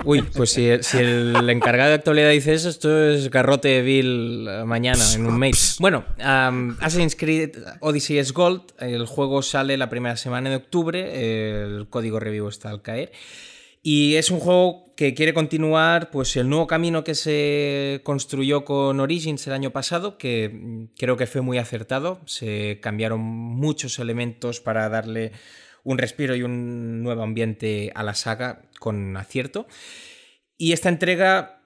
Uy, pues si, el encargado de actualidad dice eso, esto es garrote vil eh, mañana en un mail. Bueno, Assassin's Creed Odyssey es Gold. El juego sale la primera semana de octubre. El código revivo está al caer. Y es un juego que quiere continuar pues, el nuevo camino que se construyó con Origins el año pasado, que mm, creo que fue muy acertado. Se cambiaron muchos elementos para darle un respiro y un nuevo ambiente a la saga con acierto. Y esta entrega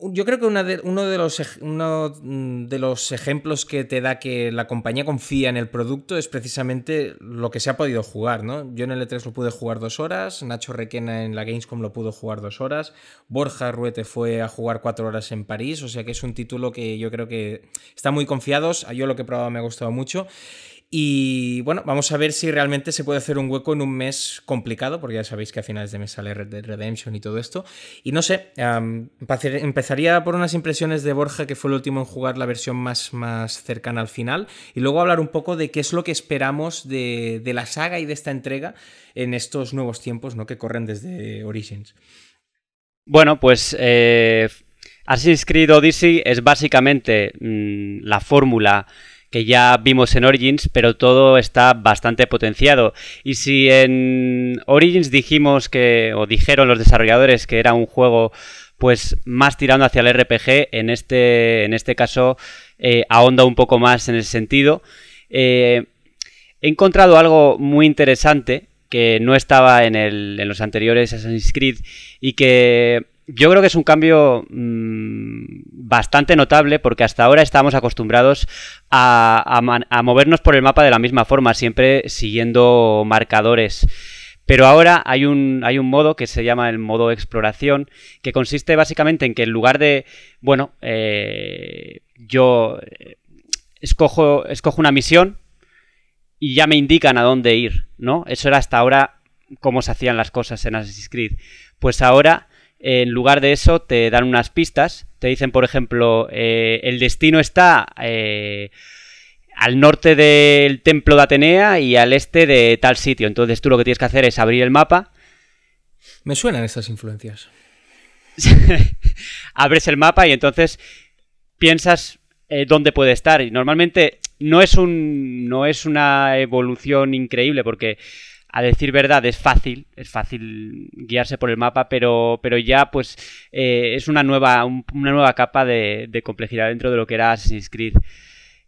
yo creo que una uno, de los, uno mm, de los ejemplos que te da que la compañía confía en el producto es precisamente lo que se ha podido jugar, ¿no? Yo en el E3 lo pude jugar dos horas, Nacho Requena en la Gamescom lo pudo jugar dos horas, Borja Ruete fue a jugar cuatro horas en París, o sea que es un título que yo creo que está muy confiados, yo lo que he probado me ha gustado mucho. Y bueno, vamos a ver si realmente se puede hacer un hueco en un mes complicado, porque ya sabéis que a finales de mes sale Redemption y todo esto. Y no sé, empezaría por unas impresiones de Borja, que fue el último en jugar la versión más, más cercana al final, y luego hablar un poco de qué es lo que esperamos de, la saga y de esta entrega en estos nuevos tiempos ¿no? que corren desde Origins. Bueno, pues así eh, Assassin's Creed Odyssey es básicamente mm, la fórmula que ya vimos en Origins, pero todo está bastante potenciado. Y si en Origins dijimos que, o dijeron los desarrolladores que era un juego pues más tirando hacia el RPG, en este, en este caso eh, ahonda un poco más en ese sentido. Eh, he encontrado algo muy interesante que no estaba en, en los anteriores Assassin's Creed y que yo creo que es un cambio mm, bastante notable porque hasta ahora estábamos acostumbrados a, movernos por el mapa de la misma forma, siempre siguiendo marcadores. Pero ahora hay un, hay un modo que se llama el modo exploración, que consiste básicamente en que en lugar de, bueno, eh, yo eh, escojo, escojo una misión y ya me indican a dónde ir, ¿no? Eso era hasta ahora cómo se hacían las cosas en Assassin's Creed. Pues ahora en lugar de eso te dan unas pistas. Te dicen, por ejemplo, eh, el destino está eh, al norte del templo de Atenea y al este de tal sitio. Entonces tú lo que tienes que hacer es abrir el mapa. Me suenan estas influencias. Abres el mapa y entonces piensas eh, dónde puede estar. Y normalmente no es, un, no es una evolución increíble porque a decir verdad es fácil, es fácil guiarse por el mapa, pero, pero ya pues eh, es una nueva, una nueva capa de, complejidad dentro de lo que era Assassin's Creed.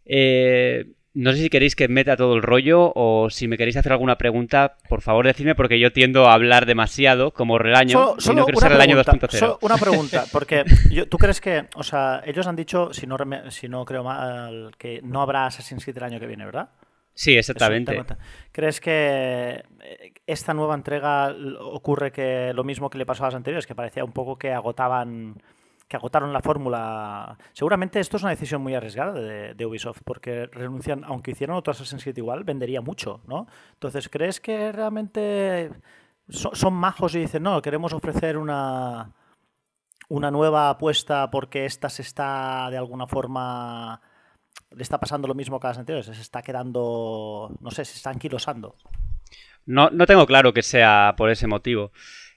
Eh, no sé si queréis que meta todo el rollo o si me queréis hacer alguna pregunta, por favor decidme porque yo tiendo a hablar demasiado como Relaño, solo, solo y no quiero 2.0. Una pregunta, porque yo, tú crees que, o sea, ellos han dicho, si no, si no creo mal, que no habrá Assassin's Creed el año que viene, ¿verdad? Sí, exactamente. ¿Crees que eh, esta nueva entrega ocurre que lo mismo que le pasó a las anteriores, que parecía un poco que agotaban que agotaron la fórmula. Seguramente esto es una decisión muy arriesgada de, Ubisoft, porque renuncian, aunque hicieron otro Assassin's Creed igual, vendería mucho, ¿no? Entonces, ¿crees que realmente son majos y dicen, no, queremos ofrecer una, una nueva apuesta porque esta se está de alguna forma le está pasando lo mismo que a las anteriores, se está quedando, no sé, se está anquilosando. No, no tengo claro que sea por ese motivo.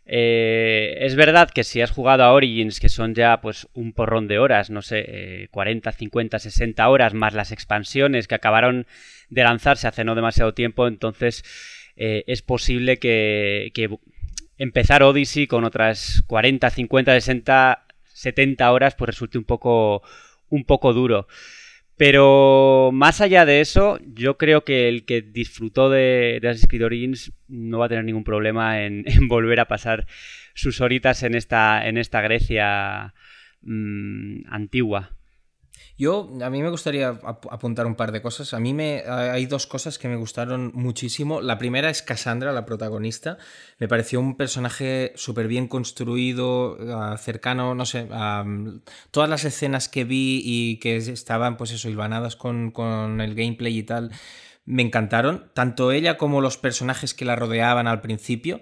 Eh, es verdad que si has jugado a Origins, que son ya pues un porrón de horas, no sé, 40, 50, 60 horas, más las expansiones que acabaron de lanzarse hace no demasiado tiempo, entonces eh, es posible que, que empezar Odyssey con otras 40, 50, 60, 70 horas pues resulte un poco, un poco duro. Pero más allá de eso, yo creo que el que disfrutó de, las Assassin's no va a tener ningún problema en, volver a pasar sus horitas en esta, en esta Grecia mm, antigua. Yo, a mí me gustaría apuntar un par de cosas. A mí me, hay dos cosas que me gustaron muchísimo. La primera es Cassandra, la protagonista. Me pareció un personaje súper bien construido, ah, cercano, no sé. a mm, todas las escenas que vi y que estaban, pues eso, hilvanadas con, con el gameplay y tal, me encantaron. Tanto ella como los personajes que la rodeaban al principio.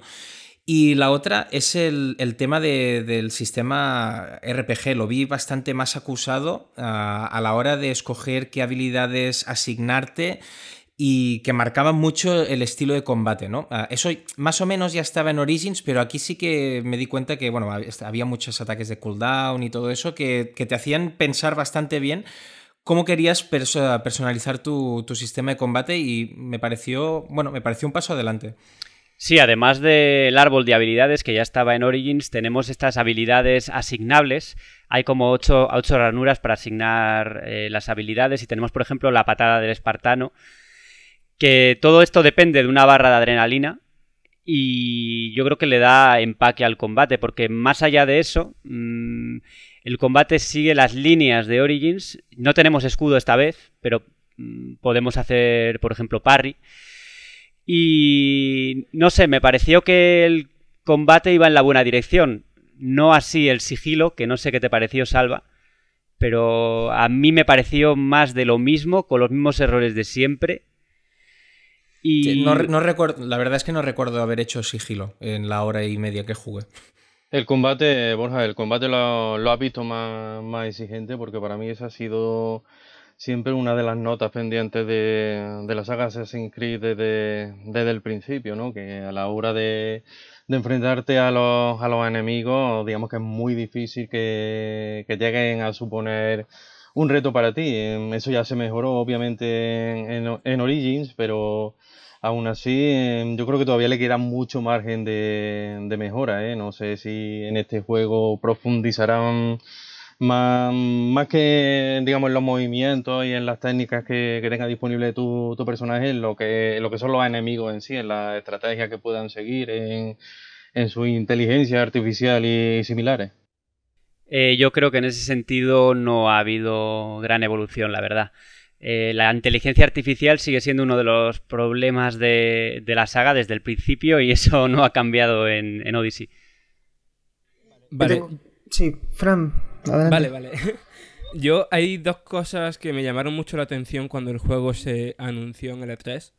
Y la otra es el, tema del sistema RPG. Lo vi bastante más acusado ah, a la hora de escoger qué habilidades asignarte y que marcaba mucho el estilo de combate, ¿no? Ah, eso más o menos ya estaba en Origins, pero aquí sí que me di cuenta que, bueno, había muchos ataques de cooldown y todo eso que, te hacían pensar bastante bien cómo querías personalizar tu, tu sistema de combate y me pareció, bueno, me pareció un paso adelante. Sí, además del árbol de habilidades que ya estaba en Origins, tenemos estas habilidades asignables. Hay como 8, ocho, ranuras para asignar eh, las habilidades y tenemos, por ejemplo, la patada del espartano, que todo esto depende de una barra de adrenalina y yo creo que le da empaque al combate, porque más allá de eso, mm, el combate sigue las líneas de Origins. No tenemos escudo esta vez, pero mm, podemos hacer, por ejemplo, parry. Y no sé, me pareció que el combate iba en la buena dirección. No así el sigilo, que no sé qué te pareció, Salva. Pero a mí me pareció más de lo mismo, con los mismos errores de siempre. Y... No, recuerdo, la verdad es que no recuerdo haber hecho sigilo en la hora y media que jugué. El combate, Borja, el combate lo, ha visto más, exigente porque para mí esa ha sido siempre una de las notas pendientes de, de la saga Assassin's Creed desde, el principio, ¿no? Que a la hora de, de enfrentarte a los, a los, enemigos, digamos que es muy difícil que, lleguen a suponer un reto para ti. Em, eso ya se mejoró, obviamente, en, Origins, pero aún así, em, yo creo que todavía le queda mucho margen de, de mejora. ¿eh? No sé si en este juego profundizarán más, que digamos en los movimientos y en las técnicas que, tenga disponible tu, personaje, en lo que, lo que son los enemigos en sí, en la estrategia que puedan seguir, en, su inteligencia artificial y similares. Eh, yo creo que en ese sentido no ha habido gran evolución, la verdad. Eh, la inteligencia artificial sigue siendo uno de los problemas de, la saga desde el principio y eso no ha cambiado en, en Odyssey. Vale. Sí, Fran, Vale, vale. Yo hay dos cosas que me llamaron mucho la atención cuando el juego se anunció en el E3.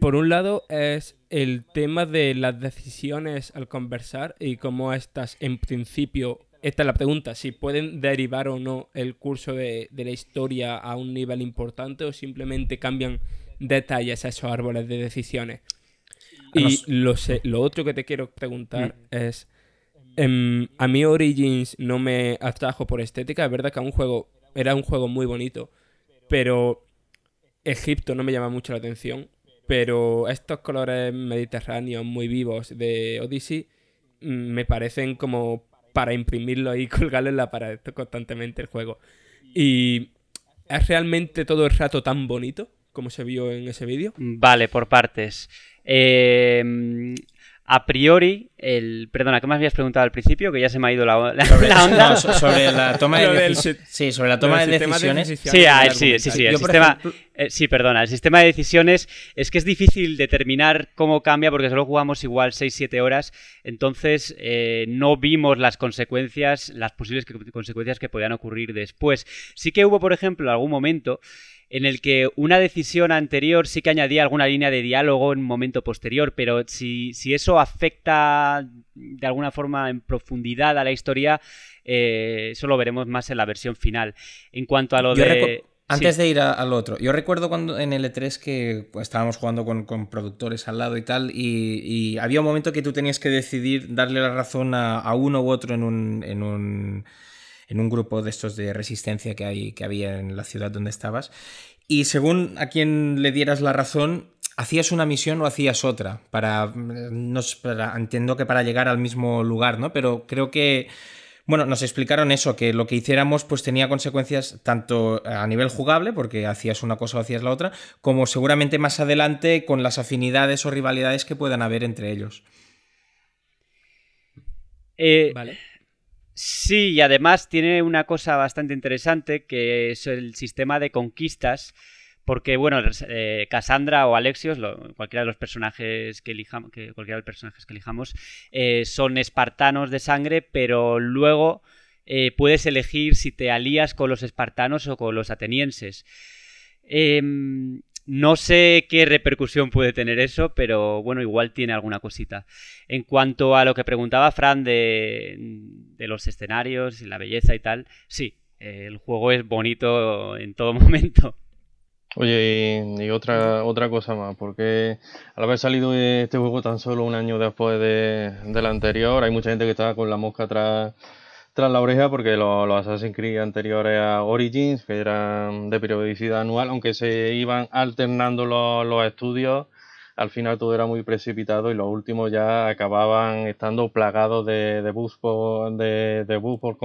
Por un lado es el tema de las decisiones al conversar y cómo estas en principio, esta es la pregunta, si pueden derivar o no el curso de, la historia a un nivel importante o simplemente cambian detalles a esos árboles de decisiones. Y lo, otro que te quiero preguntar mm. es Em, a mí Origins no me atrajo por estética. Es verdad que un juego, era un juego muy bonito, pero Egipto no me llama mucho la atención. Pero estos colores mediterráneos muy vivos de Odyssey mm, me parecen como para imprimirlo y colgarlo en la pared constantemente el juego. Y es realmente todo el rato tan bonito como se vio en ese vídeo. Vale, por partes. Eh, a priori, el. Perdona, ¿qué más habías preguntado al principio? Que ya se me ha ido la, onda. sobre la toma de decisiones. Sí, sobre la toma de decisiones. Ah, sí, sí, sí, sistema, eh, sí, perdona. El sistema de decisiones es que es difícil determinar cómo cambia porque solo jugamos igual 6-7 horas. Entonces, eh, no vimos las consecuencias, las posibles consecuencias que podían ocurrir después. Sí que hubo, por ejemplo, algún momento en el que una decisión anterior sí que añadía alguna línea de diálogo en un momento posterior, pero si, eso afecta de alguna forma en profundidad a la historia, eh, eso lo veremos más en la versión final. En cuanto a lo de... Antes de ir al otro, yo recuerdo cuando en e 3 que pues, estábamos jugando con, productores al lado y tal, y, había un momento que tú tenías que decidir darle la razón a, a uno u otro en un, en un en un grupo de estos de resistencia que, hay, que había en la ciudad donde estabas. Y según a quien le dieras la razón, ¿Hacías una misión o hacías otra? Para, mm, no, entiendo que para llegar al mismo lugar, ¿no? Pero creo que, bueno, nos explicaron eso, que lo que hiciéramos pues tenía consecuencias tanto a nivel jugable, porque hacías una cosa o hacías la otra, como seguramente más adelante con las afinidades o rivalidades que puedan haber entre ellos. Eh, vale. Sí, y además tiene una cosa bastante interesante que es el sistema de conquistas. Porque, bueno, eh, Cassandra o Alexios, cualquiera de los personajes que elijamos, los personajes que elijamos son espartanos de sangre, pero luego eh, puedes elegir si te alías con los espartanos o con los atenienses. Em, no sé qué repercusión puede tener eso, pero bueno, igual tiene alguna cosita. En cuanto a lo que preguntaba Fran de, los escenarios y la belleza y tal, sí, el juego es bonito en todo momento. Oye, y, otra, otra cosa más, porque al haber salido este juego tan solo un año después de, del anterior, hay mucha gente que estaba con la mosca atrás tras la oreja porque los, Assassin's Creed anteriores a Origins, que eran mm, de periodicidad anual, aunque se iban alternando los, estudios, al final todo era muy precipitado y los últimos ya acababan estando plagados de, de bugs por, de, bus por,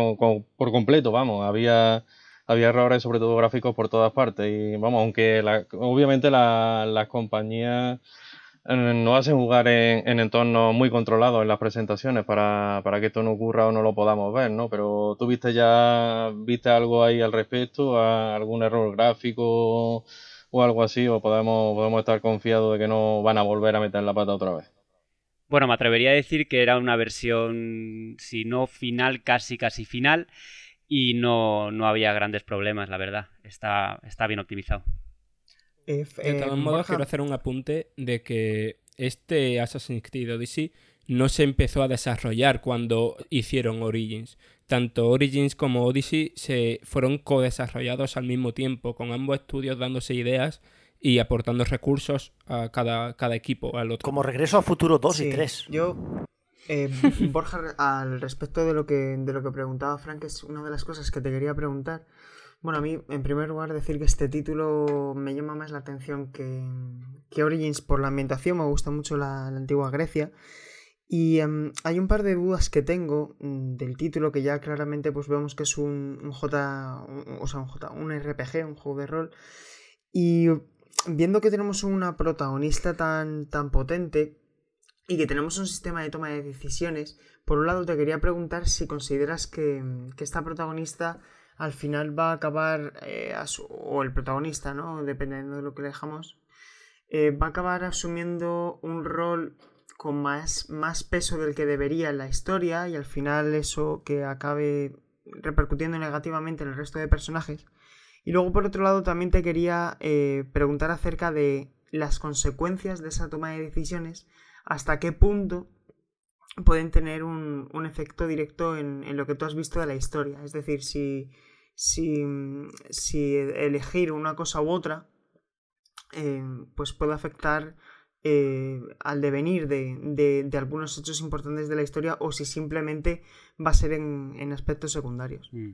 completo, vamos, había, había errores sobre todo gráficos por todas partes y vamos, aunque obviamente la, las compañías no hacen jugar en, entornos muy controlados en las presentaciones para, que esto no ocurra o no lo podamos ver, ¿no? Pero tú viste ya, viste algo ahí al respecto, algún error gráfico o algo así, o podemos, podemos estar confiados de que no van a volver a meter la pata otra vez. Bueno, me atrevería a decir que era una versión, si no final, casi casi final, y no, no había grandes problemas, la verdad. Está, está bien optimizado de eh, todos modos, quiero hacer un apunte de que este Assassin's Creed Odyssey no se empezó a desarrollar cuando hicieron Origins. Tanto Origins como Odyssey se fueron co-desarrollados al mismo tiempo, con ambos estudios dándose ideas y aportando recursos a cada, equipo, al otro. Como regreso a futuro 2 y 3. Yo, eh, Borja, al respecto de lo, que, de lo que preguntaba Frank, es una de las cosas que te quería preguntar. Bueno, a mí, en primer lugar, decir que este título me llama más la atención que, que Origins por la ambientación. Me gusta mucho la, antigua Grecia. Y em, hay un par de dudas que tengo mm, del título, que ya claramente pues vemos que es un, J, o sea, un J, un RPG, un juego de rol. Y viendo que tenemos una protagonista tan, tan potente y que tenemos un sistema de toma de decisiones, por un lado te quería preguntar si consideras que esta protagonista al final va a acabar, eh, o el protagonista, ¿no? Dependiendo de lo que le dejamos, eh, va a acabar asumiendo un rol con más, más peso del que debería en la historia y al final eso que acabe repercutiendo negativamente en el resto de personajes. Y luego por otro lado también te quería eh, preguntar acerca de las consecuencias de esa toma de decisiones, hasta qué punto pueden tener un, efecto directo en, en, lo que tú has visto de la historia. Es decir, si si, si e-, elegir una cosa u otra, eh, pues puede afectar eh, al devenir de, de, algunos hechos importantes de la historia o si simplemente va a ser en, en aspectos secundarios. Mm.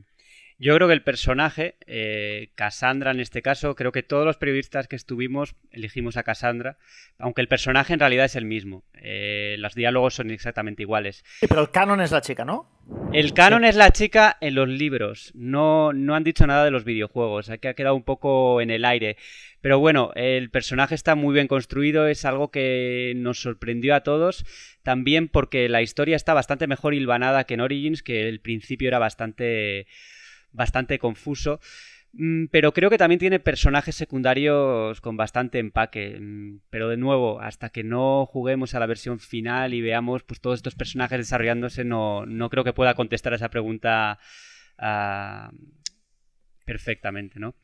Yo creo que el personaje, eh, Cassandra en este caso, creo que todos los periodistas que estuvimos elegimos a Cassandra, aunque el personaje en realidad es el mismo. Eh, los diálogos son exactamente iguales. pero el canon es la chica, ¿no? El canon es la chica en los libros. No, no han dicho nada de los videojuegos. Aquí ha quedado un poco en el aire. Pero bueno, el personaje está muy bien construido, es algo que nos sorprendió a todos, también porque la historia está bastante mejor hilvanada que en Origins, que el principio era bastante bastante confuso. Mm, pero creo que también tiene personajes secundarios con bastante empaque. Mm, pero de nuevo, hasta que no juguemos a la versión final y veamos pues, todos estos personajes desarrollándose, no, no creo que pueda contestar esa pregunta ah, perfectamente, ¿no?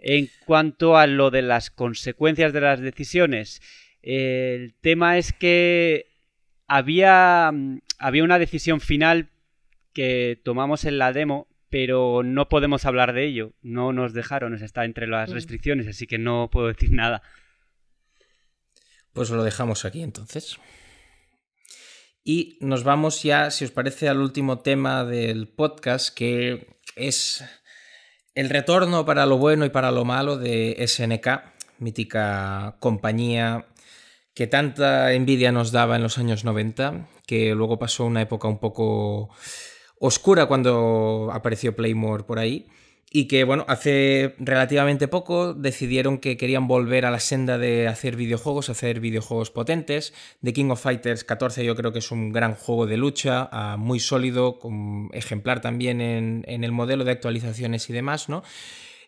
En cuanto a lo de las consecuencias de las decisiones, el tema es que había, mm, había una decisión final que tomamos en la demo pero no podemos hablar de ello. No nos dejaron, está entre las mm. restricciones, así que no puedo decir nada. Pues lo dejamos aquí entonces. Y nos vamos ya, si os parece, al último tema del podcast, que es el retorno para lo bueno y para lo malo de SNK, mítica compañía que tanta envidia nos daba en los años 90, que luego pasó una época un poco oscura cuando apareció Playmore por ahí y que, bueno, hace relativamente poco decidieron que querían volver a la senda de hacer videojuegos, hacer videojuegos potentes. The King of Fighters 14 yo creo que es un gran juego de lucha, ah, muy sólido, con ejemplar también en, el modelo de actualizaciones y demás, ¿no?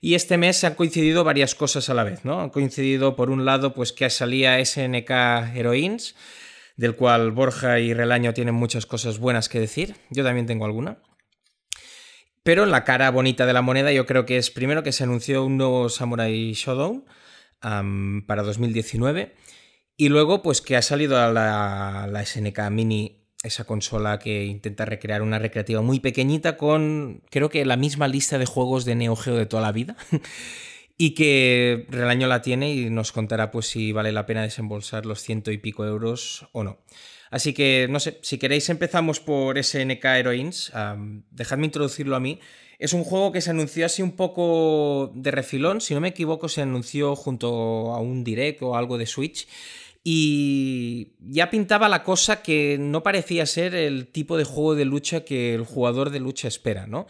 Y este mes han coincidido varias cosas a la vez, ¿no? Han coincidido, por un lado, pues que salía SNK Heroines, del cual Borja y Relaño tienen muchas cosas buenas que decir, yo también tengo alguna. Pero en la cara bonita de la moneda yo creo que es primero que se anunció un nuevo Samurai Showdown para 2019 y luego pues que ha salido a la, la SNK Mini esa consola que intenta recrear una recreativa muy pequeñita con creo que la misma lista de juegos de Neo Geo de toda la vida y que Relaño la tiene y nos contará pues si vale la pena desembolsar los ciento y pico euros o no. Así que, no sé, si queréis empezamos por SNK Heroines, dejadme introducirlo a mí. Es un juego que se anunció así un poco de refilón, si no me equivoco se anunció junto a un direct o algo de Switch y ya pintaba la cosa que no parecía ser el tipo de juego de lucha que el jugador de lucha espera, ¿no?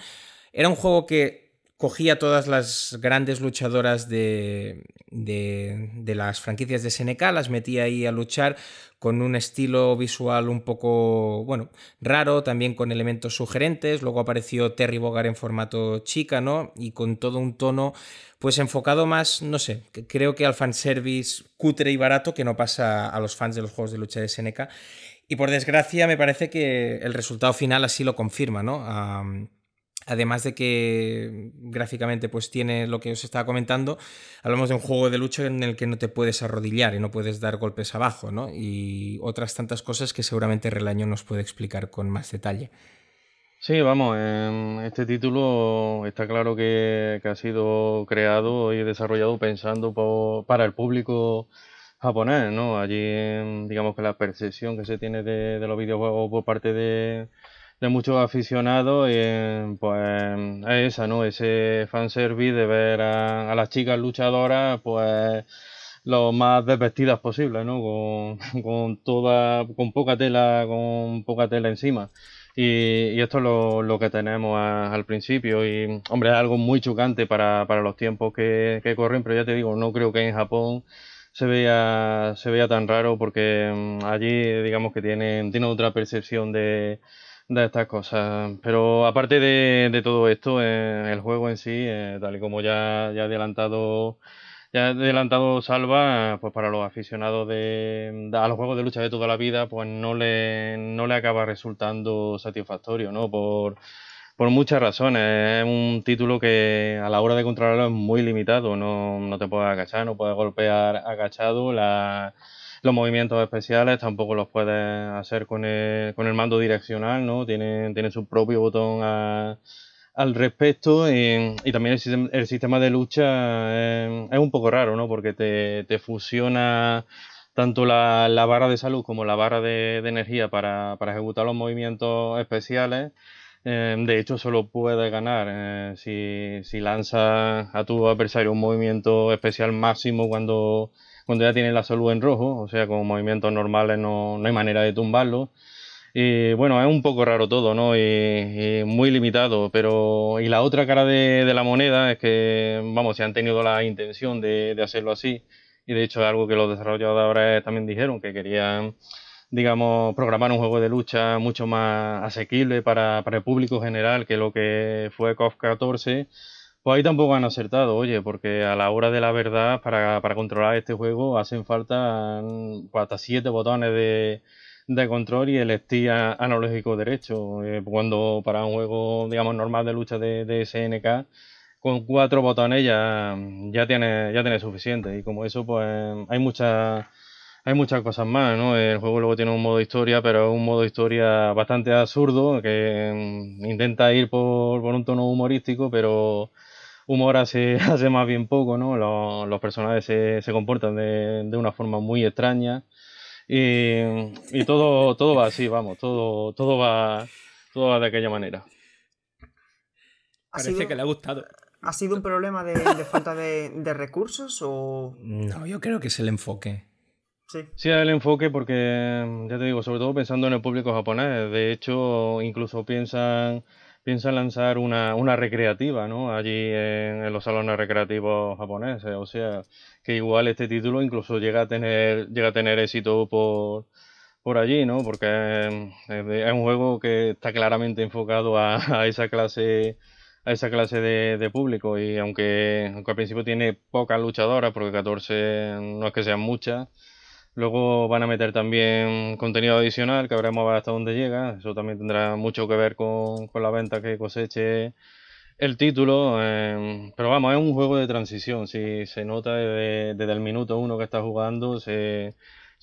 Era un juego que cogía todas las grandes luchadoras de, de, las franquicias de SNK, las metía ahí a luchar con un estilo visual un poco, bueno, raro, también con elementos sugerentes. Luego apareció Terry Bogard en formato chica, ¿no? Y con todo un tono, pues enfocado más, no sé, creo que al fanservice cutre y barato que no pasa a los fans de los juegos de lucha de SNK. Y por desgracia, me parece que el resultado final así lo confirma, ¿no? Además de que gráficamente pues tiene lo que os estaba comentando, hablamos de un juego de lucha en el que no te puedes arrodillar y no puedes dar golpes abajo, ¿no? Y otras tantas cosas que seguramente Relaño nos puede explicar con más detalle. Sí, vamos, em, este título está claro que, ha sido creado y desarrollado pensando para el público japonés, ¿no? Allí, em, digamos que la percepción que se tiene de los videojuegos por parte de, de muchos aficionados y em, pues es esa, ¿no? Ese fanservice de ver a, las chicas luchadoras pues lo más desvestidas posible, ¿no? Con, toda, con poca tela, con poca tela encima. Y, esto es lo, que tenemos al principio. Y, hombre, es algo muy chocante para, para los tiempos que, que corren, pero ya te digo, no creo que en Japón se vea, se vea tan raro porque em, allí digamos que tienen, tienen otra percepción de, de estas cosas. Pero aparte de, todo esto, eh, el juego en sí, eh, tal y como ya, ya adelantado ya adelantado Salva, pues para los aficionados de, a los juegos de lucha de toda la vida, pues no le, no le acaba resultando satisfactorio, ¿no? Por, por muchas razones. Es un título que a la hora de controlarlo es muy limitado. No, no te puedes agachar, no puedes golpear agachado. La, los movimientos especiales tampoco los puedes hacer con el, mando direccional, ¿no? Tiene, tiene su propio botón al respecto y, también el, sistema de lucha es, un poco raro, ¿no? Porque te, fusiona tanto la, barra de salud como la barra de, energía para, ejecutar los movimientos especiales. Eh, de hecho, solo puedes ganar eh, si, si lanzas a tu adversario un movimiento especial máximo cuando cuando ya tiene la salud en rojo, o sea, con movimientos normales no, no hay manera de tumbarlo. Y bueno, es un poco raro todo, ¿no? Y, muy limitado, pero... Y la otra cara de, la moneda es que, vamos, se han tenido la intención de, hacerlo así. Y de hecho es algo que los desarrolladores también dijeron, que querían, digamos, programar un juego de lucha mucho más asequible para, el público general que lo que fue KOF 14 pues ahí tampoco han acertado, oye, porque a la hora de la verdad, para, para controlar este juego, hacen falta mm, pues hasta siete botones de, de control y el stick analógico derecho. Eh, cuando para un juego, digamos, normal de lucha de, de SNK, con cuatro botones ya, ya tiene, ya tiene suficiente. Y como eso, pues hay muchas hay muchas cosas más, ¿no? El juego luego tiene un modo historia, pero es un modo historia bastante absurdo, que mm, intenta ir por, por un tono humorístico, pero humor hace, hace más bien poco, ¿no? Los, personajes se, comportan de, una forma muy extraña y, y, todo, todo va así, vamos, todo, todo, va, todo de aquella manera. Parece que le ha gustado. ¿Ha sido un problema de, falta de, recursos o...? No, yo creo que es el enfoque. Sí. sí, el enfoque porque, ya te digo, sobre todo pensando en el público japonés, de hecho, incluso piensan Piensa lanzar una, una recreativa, ¿no? Allí en, los salones recreativos japoneses, o sea, que igual este título incluso llega a tener, llega a tener éxito por, por allí, ¿no? Porque es, un juego que está claramente enfocado a, esa clase a esa clase de, de público y aunque, aunque, al principio tiene pocas luchadoras, porque 14 no es que sean muchas, Luego van a meter también contenido adicional, que habremos ver hasta dónde llega. Eso también tendrá mucho que ver con, la venta que coseche el título. Em, pero vamos, es un juego de transición. Si se nota desde, el minuto uno que está jugando, se,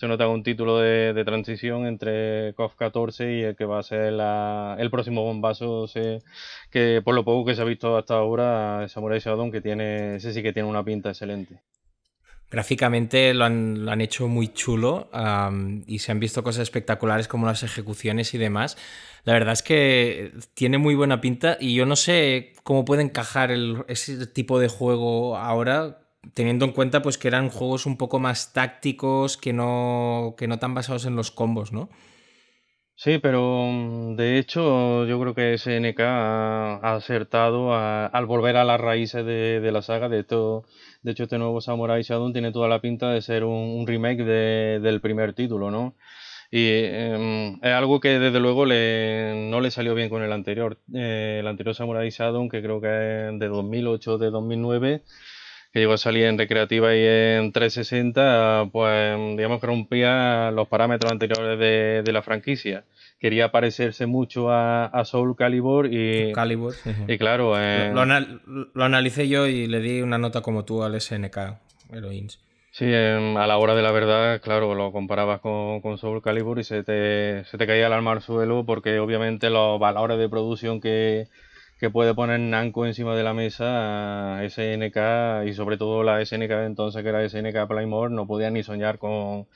nota un título de, transición entre COF 14 y el que va a ser el próximo bombazo que por lo poco que se ha visto hasta ahora Samurai Shodown que tiene ese sí que tiene una pinta excelente Gráficamente lo han, hecho muy chulo y se han visto cosas espectaculares como las ejecuciones y demás. La verdad es que tiene muy buena pinta y yo no sé cómo puede encajar el, ese tipo de juego ahora teniendo en cuenta pues que eran juegos un poco más tácticos que no que no tan basados en los combos no sí pero mm, de hecho yo creo que SNK ha, acertado al volver a las raíces de, de la saga de todo de hecho, este nuevo Samurai Shodown tiene toda la pinta de ser un, remake del primer título, ¿no? Y em, es algo que desde luego no le salió bien con el anterior. Eh, el anterior Samurai Shodown, que creo que es de 2008 de 2009, que llegó a salir en Recreativa y en 360, pues digamos que rompía los parámetros anteriores de, de la franquicia quería parecerse mucho a, Soul Calibur y, Calibur, y claro... Lo, eh, lo, analicé yo y le di una nota como tú al SNK, Heroines. Sí, em, a la hora de la verdad, claro, lo comparabas con, Soul Calibur y se te, se te caía el alma al suelo porque obviamente los valores de producción que, que puede poner Nanco encima de la mesa, SNK y sobre todo la SNK de entonces que era SNK Playmore, no podía ni soñar con,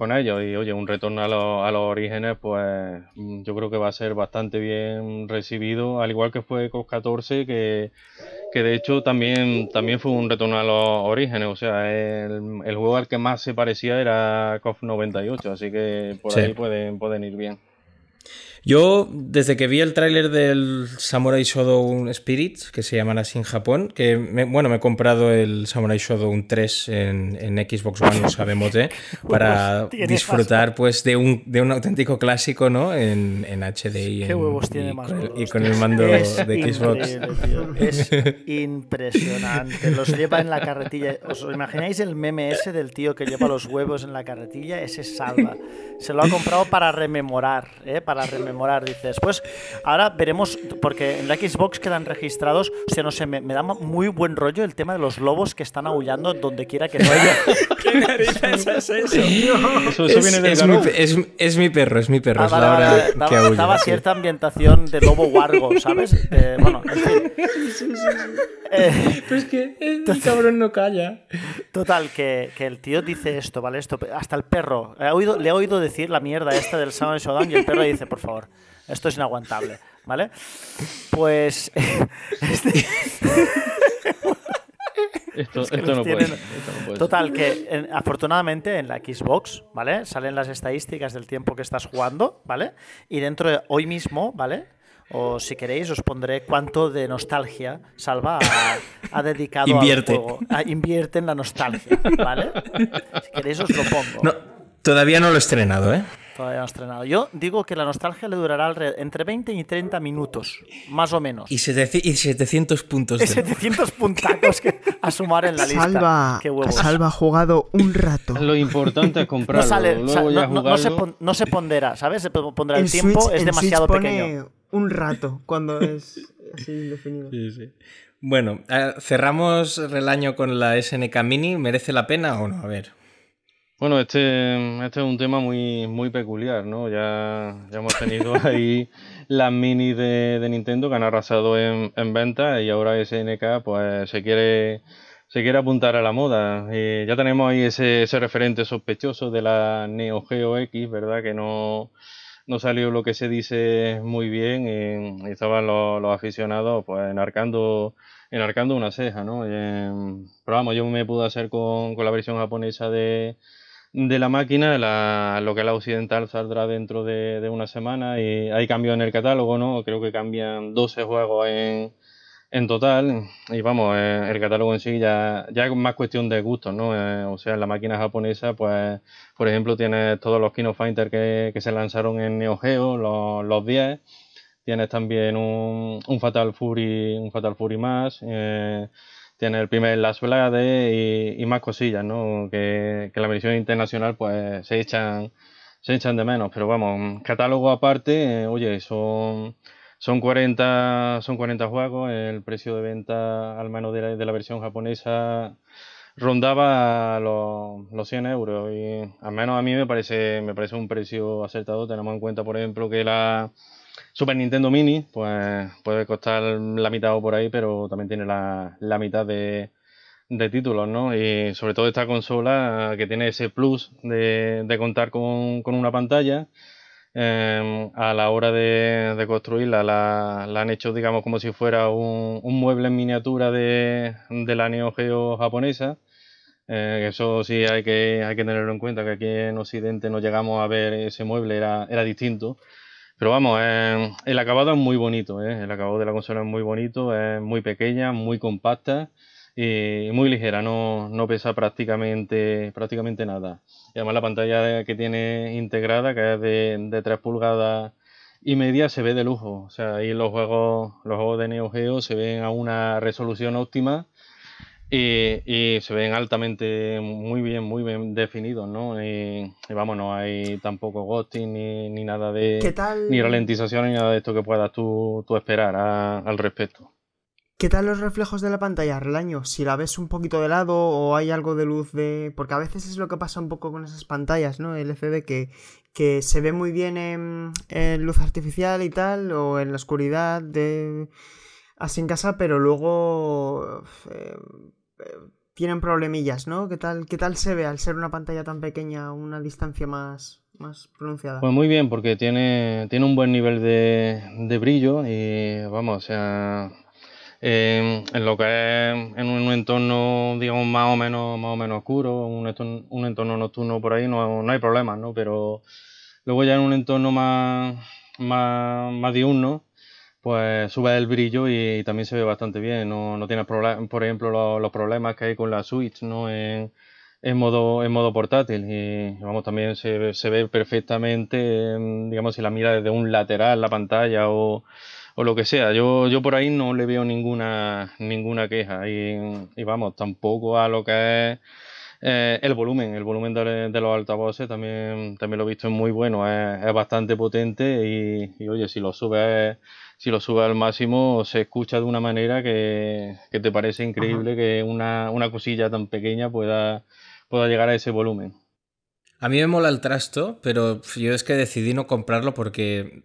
con ellos. Y oye, un retorno a, los orígenes, pues mm, yo creo que va a ser bastante bien recibido, al igual que fue COS 14, que, que, de hecho también, también fue un retorno a los orígenes. O sea, el, el juego al que más se parecía era COS 98, así que por ahí pueden, pueden ir bien. Yo, desde que vi el tráiler del Samurai Shodown Spirit, que se llama así en Japón, que bueno, me he comprado el Samurai Shodown 3 en, Xbox One, lo sabemos, para disfrutar pues de un, de un auténtico clásico, ¿no? En, en HD y, más, con, y, con, el mando de Xbox. Es impresionante. Los lleva en la carretilla. ¿Os imagináis el meme ese del tío que lleva los huevos en la carretilla? Ese salva. Se lo ha comprado para rememorar, ¿eh? Para rememorar morar, dice. Después, pues ahora veremos, porque en la Xbox quedan registrados, o sea, no sé, me, da muy buen rollo el tema de los lobos que están aullando donde quiera que vaya. ¿Qué narices es eso? es, mi, perro, es mi perro. Ah, es la hora que estaba cierta ambientación de lobo guargo, ¿sabes? bueno, en fin. Sí, sí, eh, Pero es que el cabrón no calla. Total, que, el tío dice esto, ¿vale? Esto, hasta el perro. oído, le he oído decir la mierda esta del Sound Shodown y el perro dice, por favor. Esto es inaguantable, ¿vale? Pues. esto, no puede, Total, que afortunadamente en la Xbox, ¿vale? Salen las estadísticas del tiempo que estás jugando, ¿vale? Y dentro de hoy mismo, ¿vale? O si queréis, os pondré cuánto de nostalgia Salva ha, dedicado invierte. A, ah, invierte en la nostalgia, ¿vale? Si queréis, os lo pongo. No, todavía no lo he estrenado, ¿eh? Yo digo que la nostalgia le durará entre 20 y 30 minutos, más o menos. Y, 700 puntos. 700 que a sumar en la lista. Salva, Salva ha jugado un rato. Lo importante es comprarlo. No, se no, pondera, ¿sabes? Se pondrá el, tiempo, es demasiado pequeño. Un rato, cuando es así indefinido. Sí, sí. Bueno, ah, cerramos el año con la SNK Mini. ¿Merece la pena o no? A ver, bueno, este, este es un tema muy, muy peculiar, ¿no? Ya, ya hemos tenido ahí las minis de, de, Nintendo que han arrasado en, en venta y ahora SNK pues se quiere, se quiere apuntar a la moda. Eh, ya tenemos ahí ese, referente sospechoso de la Neo Geo X, ¿verdad? Que no, salió lo que se dice muy bien y, estaban los, los, aficionados pues enarcando, enarcando una ceja, ¿no? Eh, pero vamos, yo me pude hacer con, con la versión japonesa de de la máquina, la, lo que es la occidental saldrá dentro de, una semana y hay cambios en el catálogo, ¿no? Creo que cambian 12 juegos en, en total y vamos, eh, el catálogo en sí ya, ya es más cuestión de gustos, ¿no? Eh, o sea, en la máquina japonesa, pues, por ejemplo, tienes todos los Kino Fighter que, que se lanzaron en Neo Geo, los, 10 tienes también un, un, Fatal Fury, un Fatal Fury más, eh, tiene el primer Las de y, más cosillas, ¿no? Que, la versión internacional pues se echan, se echan de menos. Pero vamos, catálogo aparte, eh, oye, son, son, 40, son 40 juegos, el precio de venta al menos de la, versión japonesa rondaba los, los 100 euros y al menos a mí me parece, me parece un precio acertado. Tenemos en cuenta, por ejemplo, que la Super Nintendo Mini, pues puede costar la mitad o por ahí, pero también tiene la, mitad de, títulos, ¿no? Y sobre todo esta consola que tiene ese plus de, de contar con, una pantalla. Em, a la hora de, construirla, la, han hecho, digamos, como si fuera un, mueble en miniatura de, la Neo Geo japonesa. Eh, eso sí hay que, hay que tenerlo en cuenta, que aquí en Occidente no llegamos a ver ese mueble, era distinto. Pero vamos, eh, el acabado es muy bonito, eh, el acabado de la consola es muy bonito, es muy pequeña, muy compacta y muy ligera, no, no pesa prácticamente, prácticamente nada. Y además la pantalla que tiene integrada, que es de, 3 pulgadas y media se ve de lujo. O sea, ahí los juegos, los juegos de Neo Geo se ven a una resolución óptima y, eh, eh, se ven altamente muy bien, muy bien definidos, ¿no? Y, eh, vamos, no hay tampoco ghosting ni, nada de. ¿Qué tal? Ni ralentización ni nada de esto que puedas tú, esperar al respecto. ¿Qué tal los reflejos de la pantalla, Relaño? Si la ves un poquito de lado o hay algo de luz de. Porque a veces es lo que pasa un poco con esas pantallas, ¿no? El FB que, se ve muy bien en, luz artificial y tal, o en la oscuridad de. Así en casa, pero luego tienen problemillas, ¿no? ¿Qué tal, ¿Qué tal se ve al ser una pantalla tan pequeña, una distancia más, más pronunciada? Pues muy bien, porque tiene, tiene un buen nivel de, brillo y vamos, o sea, en lo que es en un entorno, digamos, más o menos, más o menos oscuro, un entorno, un entorno nocturno por ahí, no, hay problemas, ¿no? Pero luego ya en un entorno más, más, más diurno, pues sube el brillo y también se ve bastante bien. No, no tienes, por ejemplo, los, problemas que hay con la Switch ¿no? en, modo, en modo portátil. Y vamos, también se, ve perfectamente, mm, digamos, si la mira desde un lateral, la pantalla o, lo que sea. Yo, yo por ahí no le veo ninguna, ninguna queja. Y, y vamos, tampoco a lo que es. Eh, el volumen, el volumen de, los altavoces también, también lo he visto es muy bueno, es, es bastante potente y, y oye, si lo subes si lo subes al máximo se escucha de una manera que, que te parece increíble que una, una, cosilla tan pequeña pueda, pueda llegar a ese volumen. A mí me mola el trasto, pero yo es que decidí no comprarlo porque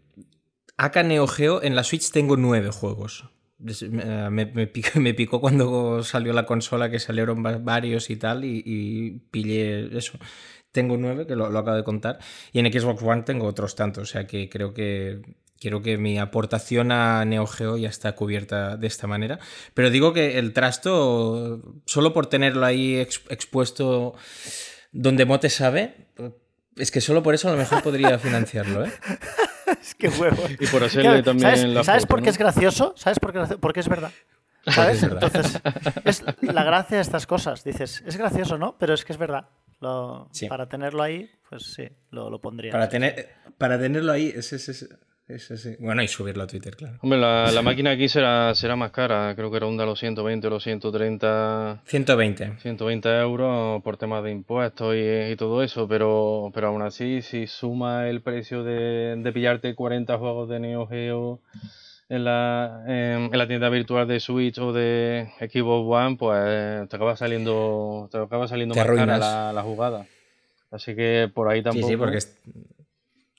acá Neo Geo en la Switch tengo nueve juegos. Eh, me, me, picó, me, picó, cuando salió la consola que salieron varios y tal y, pillé eso. Tengo nueve, que lo, acabo de contar, y en Xbox One tengo otros tantos, o sea que creo que Creo que mi aportación a NeoGeo ya está cubierta de esta manera. Pero digo que el trasto, solo por tenerlo ahí expuesto donde Mote sabe, es que solo por eso a lo mejor podría financiarlo, ¿eh? es que huevo. ¿Sabes, por qué es gracioso? ¿Sabes por qué, es verdad? ¿Sabes? Entonces, es la gracia de estas cosas. Dices, es gracioso, ¿no? Pero es que es verdad. Para tenerlo ahí, pues sí, lo, pondría. Para, tener, para tenerlo ahí, ese es bueno, y subirlo a Twitter, claro. Hombre, la, máquina aquí será, será más cara. Creo que ronda los 120 o los 130. 120. 120 euros por temas de impuestos y, todo eso. Pero, pero aún así, si suma el precio de, pillarte 40 juegos de Neo Geo en la, en, la tienda virtual de Switch o de Xbox One, pues te acaba saliendo, te acaba saliendo más cara la, la, jugada. Así que por ahí tampoco. Sí, sí, porque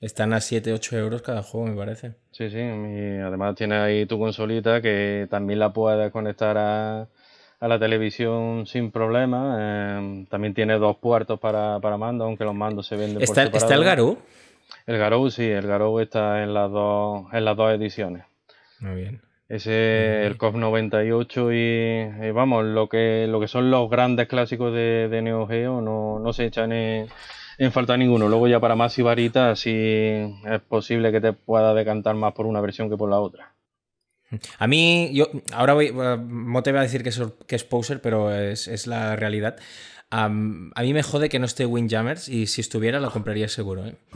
están a 7, 8 euros cada juego, me parece. Sí, sí. Y además tienes ahí tu consolita que también la puedes conectar a, la televisión sin problema. Em, también tiene dos puertos para, para mando, aunque los mandos se venden ¿Está, ¿Está el Garou? El Garou, sí. El Garou está en las dos, en las dos ediciones. Muy bien. Ese, el cop 98 y, y, vamos, lo que, lo que son los grandes clásicos de, Neo Geo no, no se echan en, en falta ninguno. Luego ya para más y varita, si es posible que te pueda decantar más por una versión que por la otra. A mí, yo ahora voy, no eh, te voy a decir que es, que es pero es, la realidad. a mí me jode que no esté jammers y si estuviera la compraría seguro. ¿eh?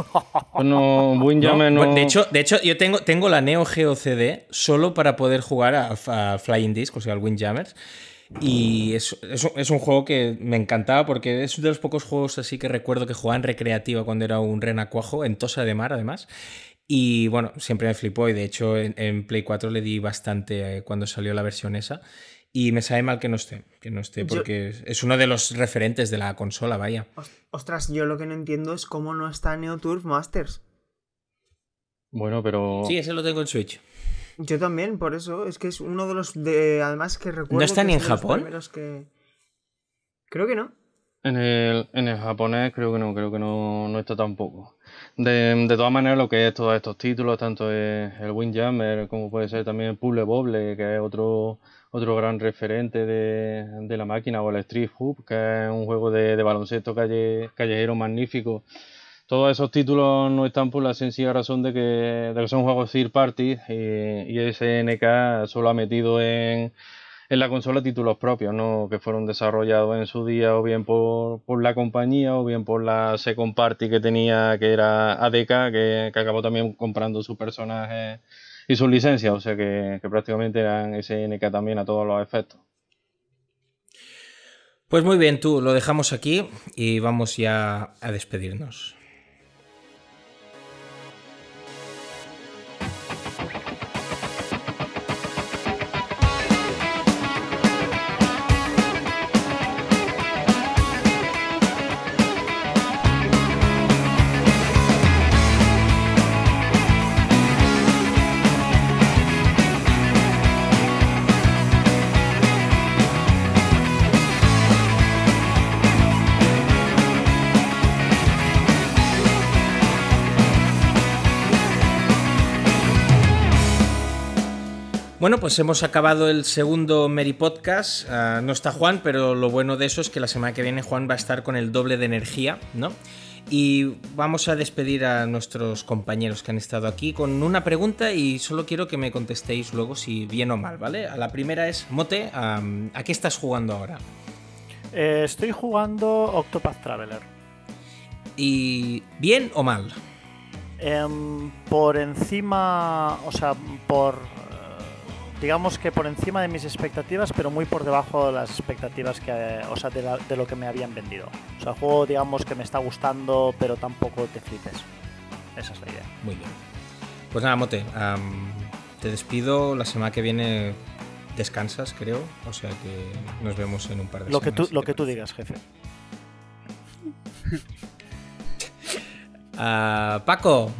No, no. De, hecho, de hecho, yo tengo, tengo la Neo Geo CD solo para poder jugar a, Flying Disc, o sea, al Windjammers. Y es, es, un juego que me encantaba porque es uno de los pocos juegos así que recuerdo que jugaba en recreativa cuando era un renacuajo, en Tosa de Mar además. Y bueno, siempre me flipó y de hecho en, Play 4 le di bastante eh, cuando salió la versión esa. Y me sabe mal que no esté, que no esté, porque es uno de los referentes de la consola, vaya. Ostras, yo lo que no entiendo es cómo no está Neo Turf Masters. Bueno, pero. Sí, ese lo tengo en Switch. Yo también, por eso. Es que es uno de los. De, además, que recuerdo. ¿No está ni en Japón? Creo que no. En el, en el japonés creo que no, creo que no, no está tampoco. De, todas maneras, lo que es todos estos títulos, tanto el Windjammer como puede ser también el Puble Bobble, que es otro, otro gran referente de, la máquina, o el Street Hoop, que es un juego de, baloncesto callejero magnífico todos esos títulos no están por la sencilla razón de que, son juegos third party y SNK solo ha metido en, la consola títulos propios, que fueron desarrollados en su día o bien por, la compañía o bien por la second party que tenía, que era ADK, que, acabó también comprando sus personajes y sus licencias, o sea que, que prácticamente eran SNK también a todos los efectos. Pues muy bien, tú, lo dejamos aquí y vamos ya a despedirnos. pues hemos acabado el segundo Mary Podcast. Ah, no está Juan, pero lo bueno de eso es que la semana que viene Juan va a estar con el doble de energía, ¿no? Y vamos a despedir a nuestros compañeros que han estado aquí con una pregunta y solo quiero que me contestéis luego si bien o mal, ¿vale? La primera es, Mote, ¿a qué estás jugando ahora? Eh, estoy jugando Octopath Traveler. ¿Y bien o mal? Em, por encima, o sea, por digamos que por encima de mis expectativas, pero muy por debajo de las expectativas que, o sea, de, lo que me habían vendido. O sea, juego, digamos que me está gustando, pero tampoco te flipes. Esa es la idea. Muy bien. Pues nada, Mote, te despido. La semana que viene descansas, creo. O sea que nos vemos en un par de lo Que lo que tú digas, jefe. Ah, Paco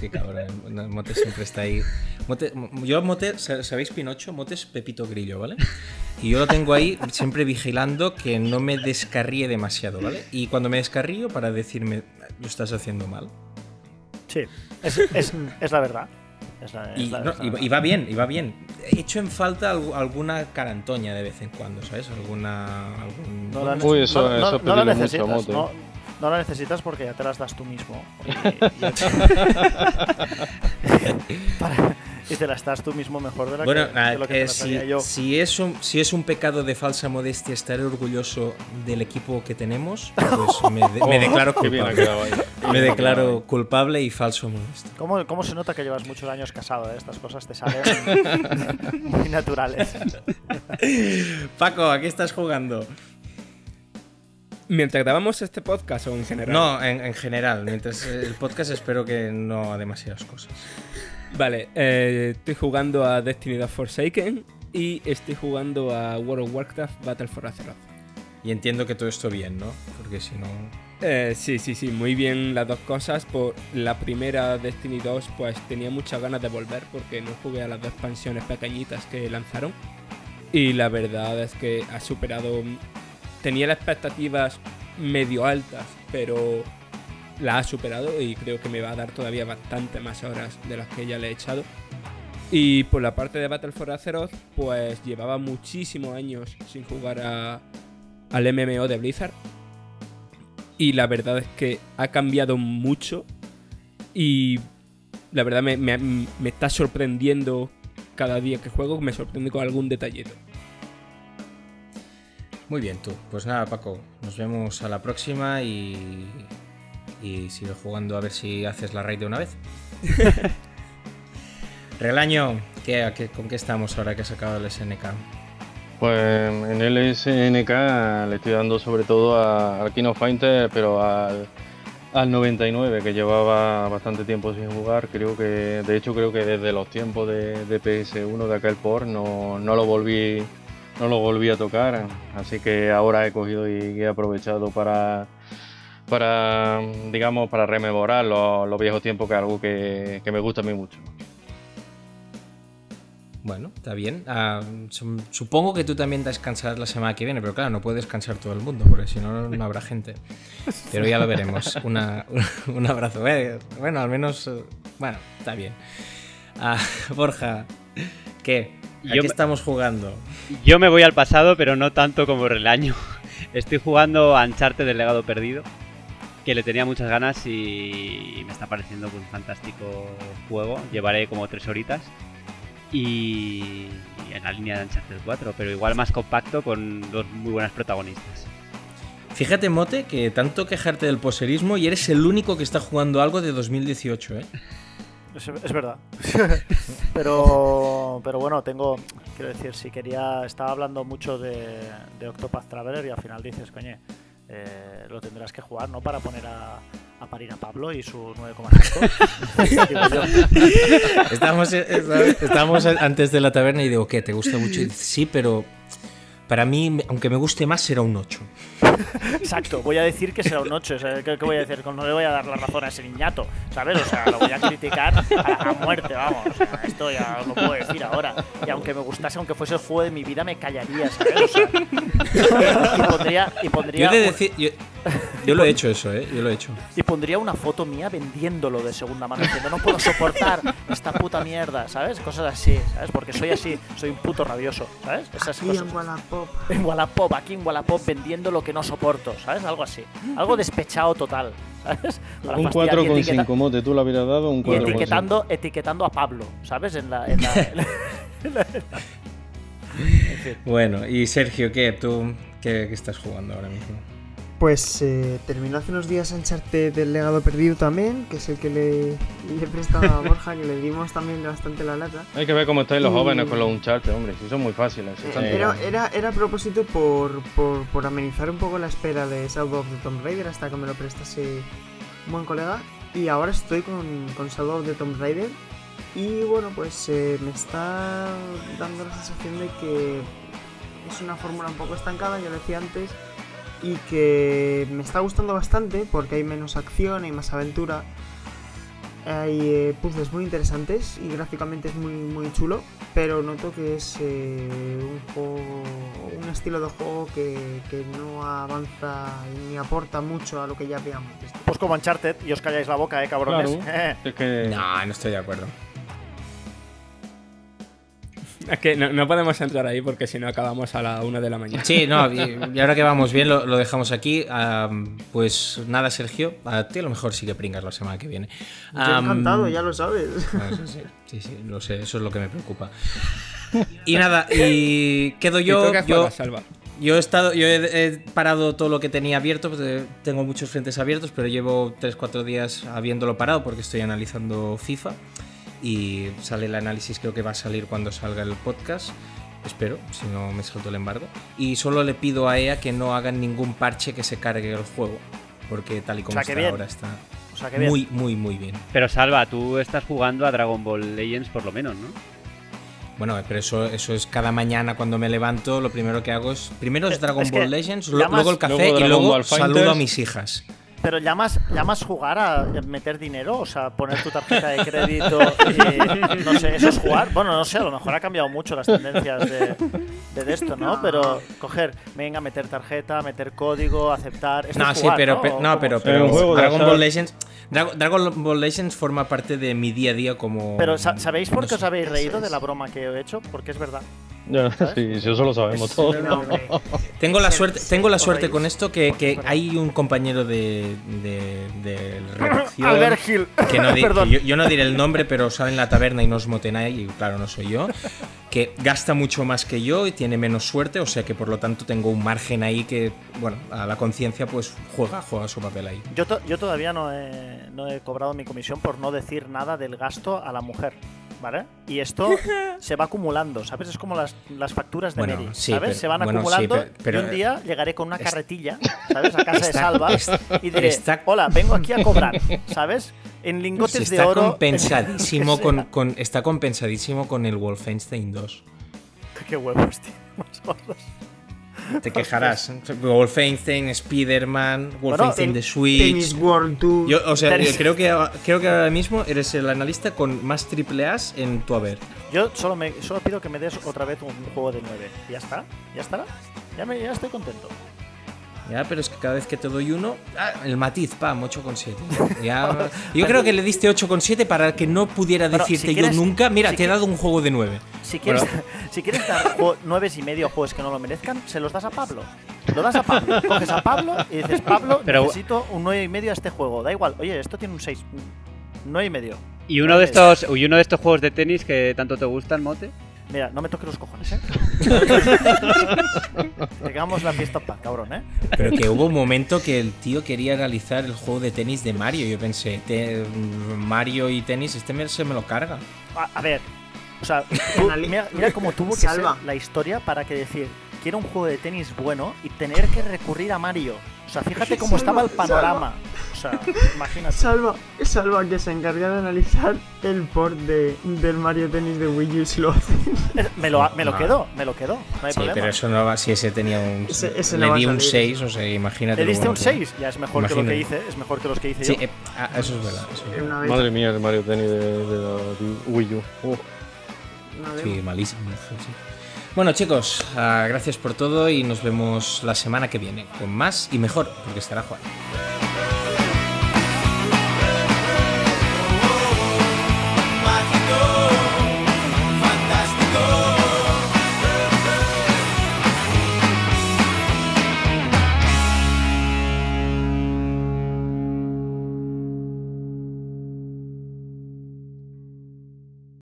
que cabrón, el mote siempre está ahí. Mote, yo, mote, ¿sabéis Pinocho? Motes Pepito Grillo, ¿vale? Y yo lo tengo ahí siempre vigilando que no me descarríe demasiado, ¿vale? Y cuando me descarrío, para decirme, lo estás haciendo mal. Sí, es, la verdad. y, va bien, y va bien. He hecho en falta alguna carantoña de vez en cuando, ¿sabes? Alguna. No, Uy, eso, eso no, necesitas, no la necesitas porque ya te las das tú mismo. Y, te las das tú mismo mejor de la que, lo que ah, eh, si, yo. Si es, un, si es un pecado de falsa modestia estar orgulloso del equipo que tenemos, pues me, declaro culpable. me declaro culpable y falso modesto. ¿Cómo, ¿Cómo, se nota que llevas muchos años casado? Eh? Estas cosas te salen muy naturales. Paco, ¿a qué estás jugando? mientras grabamos este podcast o en general? No, en, general. Mientras eh, el podcast espero que no a demasiadas cosas. Vale, eh, estoy jugando a Destiny 2 Forsaken y estoy jugando a World of Warcraft Battle for Azeroth. Y entiendo que todo esto bien, ¿no? Porque si no... Eh, sí, sí, sí, muy bien las dos cosas. Por la primera, Destiny 2, pues tenía muchas ganas de volver porque no jugué a las dos expansiones pequeñitas que lanzaron. Y la verdad es que ha superado tenía las expectativas medio altas, pero la ha superado y creo que me va a dar todavía bastante más horas de las que ya le he echado. Y por la parte de Battle for Azeroth, pues llevaba muchísimos años sin jugar al MMO de Blizzard. Y la verdad es que ha cambiado mucho. Y la verdad me, me está sorprendiendo cada día que juego, me sorprende con algún detallito. Muy bien, tú. Pues nada, Paco, nos vemos a la próxima y, y sigue jugando a ver si haces la raid de una vez. Relaño, con qué estamos ahora que ha sacado el SNK? Pues en el SNK le estoy dando sobre todo a, al Kino Fighter, pero al, 99, que llevaba bastante tiempo sin jugar. Creo que, de hecho, creo que desde los tiempos de, PS1, de aquel por no, no lo volví no lo volví a tocar, así que ahora he cogido y he aprovechado para, para digamos, para rememorar los, viejos tiempos, que es algo que, me gusta a mí mucho. Bueno, está bien. Ah, supongo que tú también te descansarás la semana que viene, pero claro, no puede descansar todo el mundo, porque si no, no habrá gente. Pero ya lo veremos. un abrazo. Eh, bueno, al menos, eh, bueno, está bien. Ah, Borja, ¿qué? qué estamos jugando? Yo me voy al pasado, pero no tanto como el año. Estoy jugando a Ancharte del Legado Perdido, que le tenía muchas ganas y me está pareciendo un fantástico juego. Llevaré como tres horitas y en la línea de Uncharted 4, pero igual más compacto con dos muy buenas protagonistas. Fíjate, Mote, que tanto quejarte del poserismo y eres el único que está jugando algo de 2018, ¿eh? Es, verdad. pero, pero bueno, tengo. Quiero decir, si quería. Estaba hablando mucho de, Octopath Traveler y al final dices, coñe, eh, lo tendrás que jugar, ¿no? Para poner a, a Pablo y su 9,5. estamos, eh, estamos antes de la taberna y digo, ¿qué? ¿Te gusta mucho? Sí, pero para mí, aunque me guste más, será un 8. Exacto, voy a decir que será un 8. ¿qué, voy a decir? No le voy a dar la razón a ese niñato, ¿sabes? O sea, lo voy a criticar a, muerte, vamos. esto ya lo puedo decir ahora. Y aunque me gustase, aunque fuese el juego de mi vida, me callaría, ¿sabes? y, pondría. Y yo, decir, yo lo he hecho eso, ¿eh? Yo lo he hecho. Y pondría una foto mía vendiéndolo de segunda mano, diciendo, no puedo soportar esta puta mierda, ¿sabes? Cosas así, ¿sabes? Porque soy así, soy un puto rabioso, ¿sabes? aquí en Wallapop. En Wallapop, aquí en Wallapop vendiendo lo que no soporto, ¿sabes? Algo así. Algo despechado total, ¿sabes? Para con 4,5, Mote, tú le habrías dado un 4,5. Etiquetando, etiquetando a Pablo, ¿sabes? En la... bueno, y Sergio, ¿qué? ¿Tú qué, qué estás jugando ahora mismo? Pues eh, terminó hace unos días charte del legado perdido también, que es el que le, he prestado a Borja, que le dimos también bastante la lata. Hay que ver cómo estáis los jóvenes con los Uncharted, hombre, si son muy fáciles. Eh, era, era, a propósito por, amenizar un poco la espera de Shadow of the Tomb Raider hasta que me lo prestase un buen colega. Y ahora estoy con, con Shadow of the Tomb Raider. Y bueno, pues eh, me está dando la sensación de que es una fórmula un poco estancada, ya lo decía antes y que me está gustando bastante porque hay menos acción, hay más aventura, hay eh, puzzles muy interesantes y gráficamente es muy, muy chulo, pero noto que es eh, un juego, un estilo de juego que, no avanza ni aporta mucho a lo que ya veíamos Pues como Uncharted y os calláis la boca, eh, cabrones. No, no estoy de acuerdo. Es que no, no, podemos entrar ahí porque si no acabamos a la una de la mañana. Sí, no, y, ahora que vamos bien, lo, dejamos aquí. Ah, pues nada, Sergio, a ti a lo mejor sí que pringas la semana que viene. Te he ah, encantado, mm, ya lo sabes. Ah, sí, sí, lo sé, eso es lo que me preocupa. Y nada, y quedo yo. yo, Yo he estado, yo he, he, parado todo lo que tenía abierto, pues, eh, tengo muchos frentes abiertos, pero llevo 3-4 días habiéndolo parado porque estoy analizando FIFA y sale el análisis, creo que va a salir cuando salga el podcast. Espero, si no me salto el embargo. Y solo le pido a EA que no hagan ningún parche que se cargue el juego, porque tal y como está ahora está muy, muy, muy bien. Pero Salva, tú estás jugando a Dragon Ball Legends por lo menos, ¿no? Bueno, pero eso, eso es cada mañana cuando me levanto, lo primero que hago es, primero es Dragon Ball Legends, luego el café y luego saludo a mis hijas. Pero llamas, llamas jugar a eh, meter dinero, o sea, poner tu tarjeta de crédito y no sé, eso es jugar. Bueno, no sé, a lo mejor ha cambiado mucho las tendencias de, esto, ¿no? Pero coger, venga, meter tarjeta, meter código, aceptar. no, sí, pero, ¿no? pero, Dragon Ball Legends. Dragon Ball Legends forma parte de mi día a día como. Pero ¿sabéis por qué os habéis reído de la broma que he hecho? Porque es verdad. Sí, eso lo sabemos todos. tengo la suerte, tengo la suerte con esto que, hay un compañero de, de, redacción que no yo, no diré el nombre, pero sale en la taberna y no nos motenay y claro, no soy yo, que gasta mucho más que yo y tiene menos suerte, o sea que por lo tanto tengo un margen ahí que, bueno, a la conciencia pues juega, juega su papel ahí. Yo, yo todavía no he, no he cobrado mi comisión por no decir nada del gasto a la mujer. ¿vale? Y esto se va acumulando, ¿sabes? Es como las, las facturas de Meri sí, ¿sabes? se van acumulando pero, y un día llegaré con una carretilla, ¿sabes? A casa de Salva y diré, hola, vengo aquí a cobrar, ¿sabes? En lingotes de oro. Compensadísimo con, con, está compensadísimo con el Wolfenstein 2. Qué huevos, tío. Te quejarás. Wolfenstein, Spider-Man, Wolfenstein de Switch. World 2. o sea, creo, que, creo que ahora mismo eres el analista con más triple A's en tu haber. Yo solo, me, solo pido que me des otra vez un juego de 9. ¿Ya está? ¿Ya estará? Ya, me, ya estoy contento. Ya, pero es que cada vez que te doy uno, ah, el matiz, pam, 8,7. yo creo que le diste 8,7 para que no pudiera decirte yo nunca, mira, te he dado un juego de 9. Si quieres, si quieres dar 9 y medio juegos que no lo merezcan, se los das a Pablo. Lo das a Pablo, coges a Pablo y dices, Pablo, necesito un 9 y medio a este juego. Da igual, oye, esto tiene un 6, 9 y medio. ¿Y uno, de estos, ¿Y uno de estos juegos de tenis que tanto te gustan, Mote? Mira, no me toques los cojones, ¿eh? Llegamos la fiesta cabrón, ¿eh? Pero que hubo un momento que el tío quería realizar el juego de tenis de Mario. Yo pensé, te, Mario y tenis, este me se me lo carga. A, ver, o sea, mira, cómo tuvo que salvar la historia para que decir, quiero un juego de tenis bueno y tener que recurrir a Mario. O sea, fíjate cómo estaba el panorama. O sea, imagínate. Salva, salva que se encarga de analizar el port de, del Mario Tennis de Wii U si lo hace. Me lo, me lo quedo, me lo quedo. sí, pero eso no va, si ese tenía un. le di un 6, o sea, imagínate. Le diste un 6, ya es mejor que lo que hice, es mejor que los que hice sí, yo. Eh, ah, eso es verdad. Madre mía, el Mario Tennis de, Wii U. Sí, malísimo. Sí. Bueno chicos, ah, gracias por todo y nos vemos la semana que viene con más y mejor, porque estará Juan.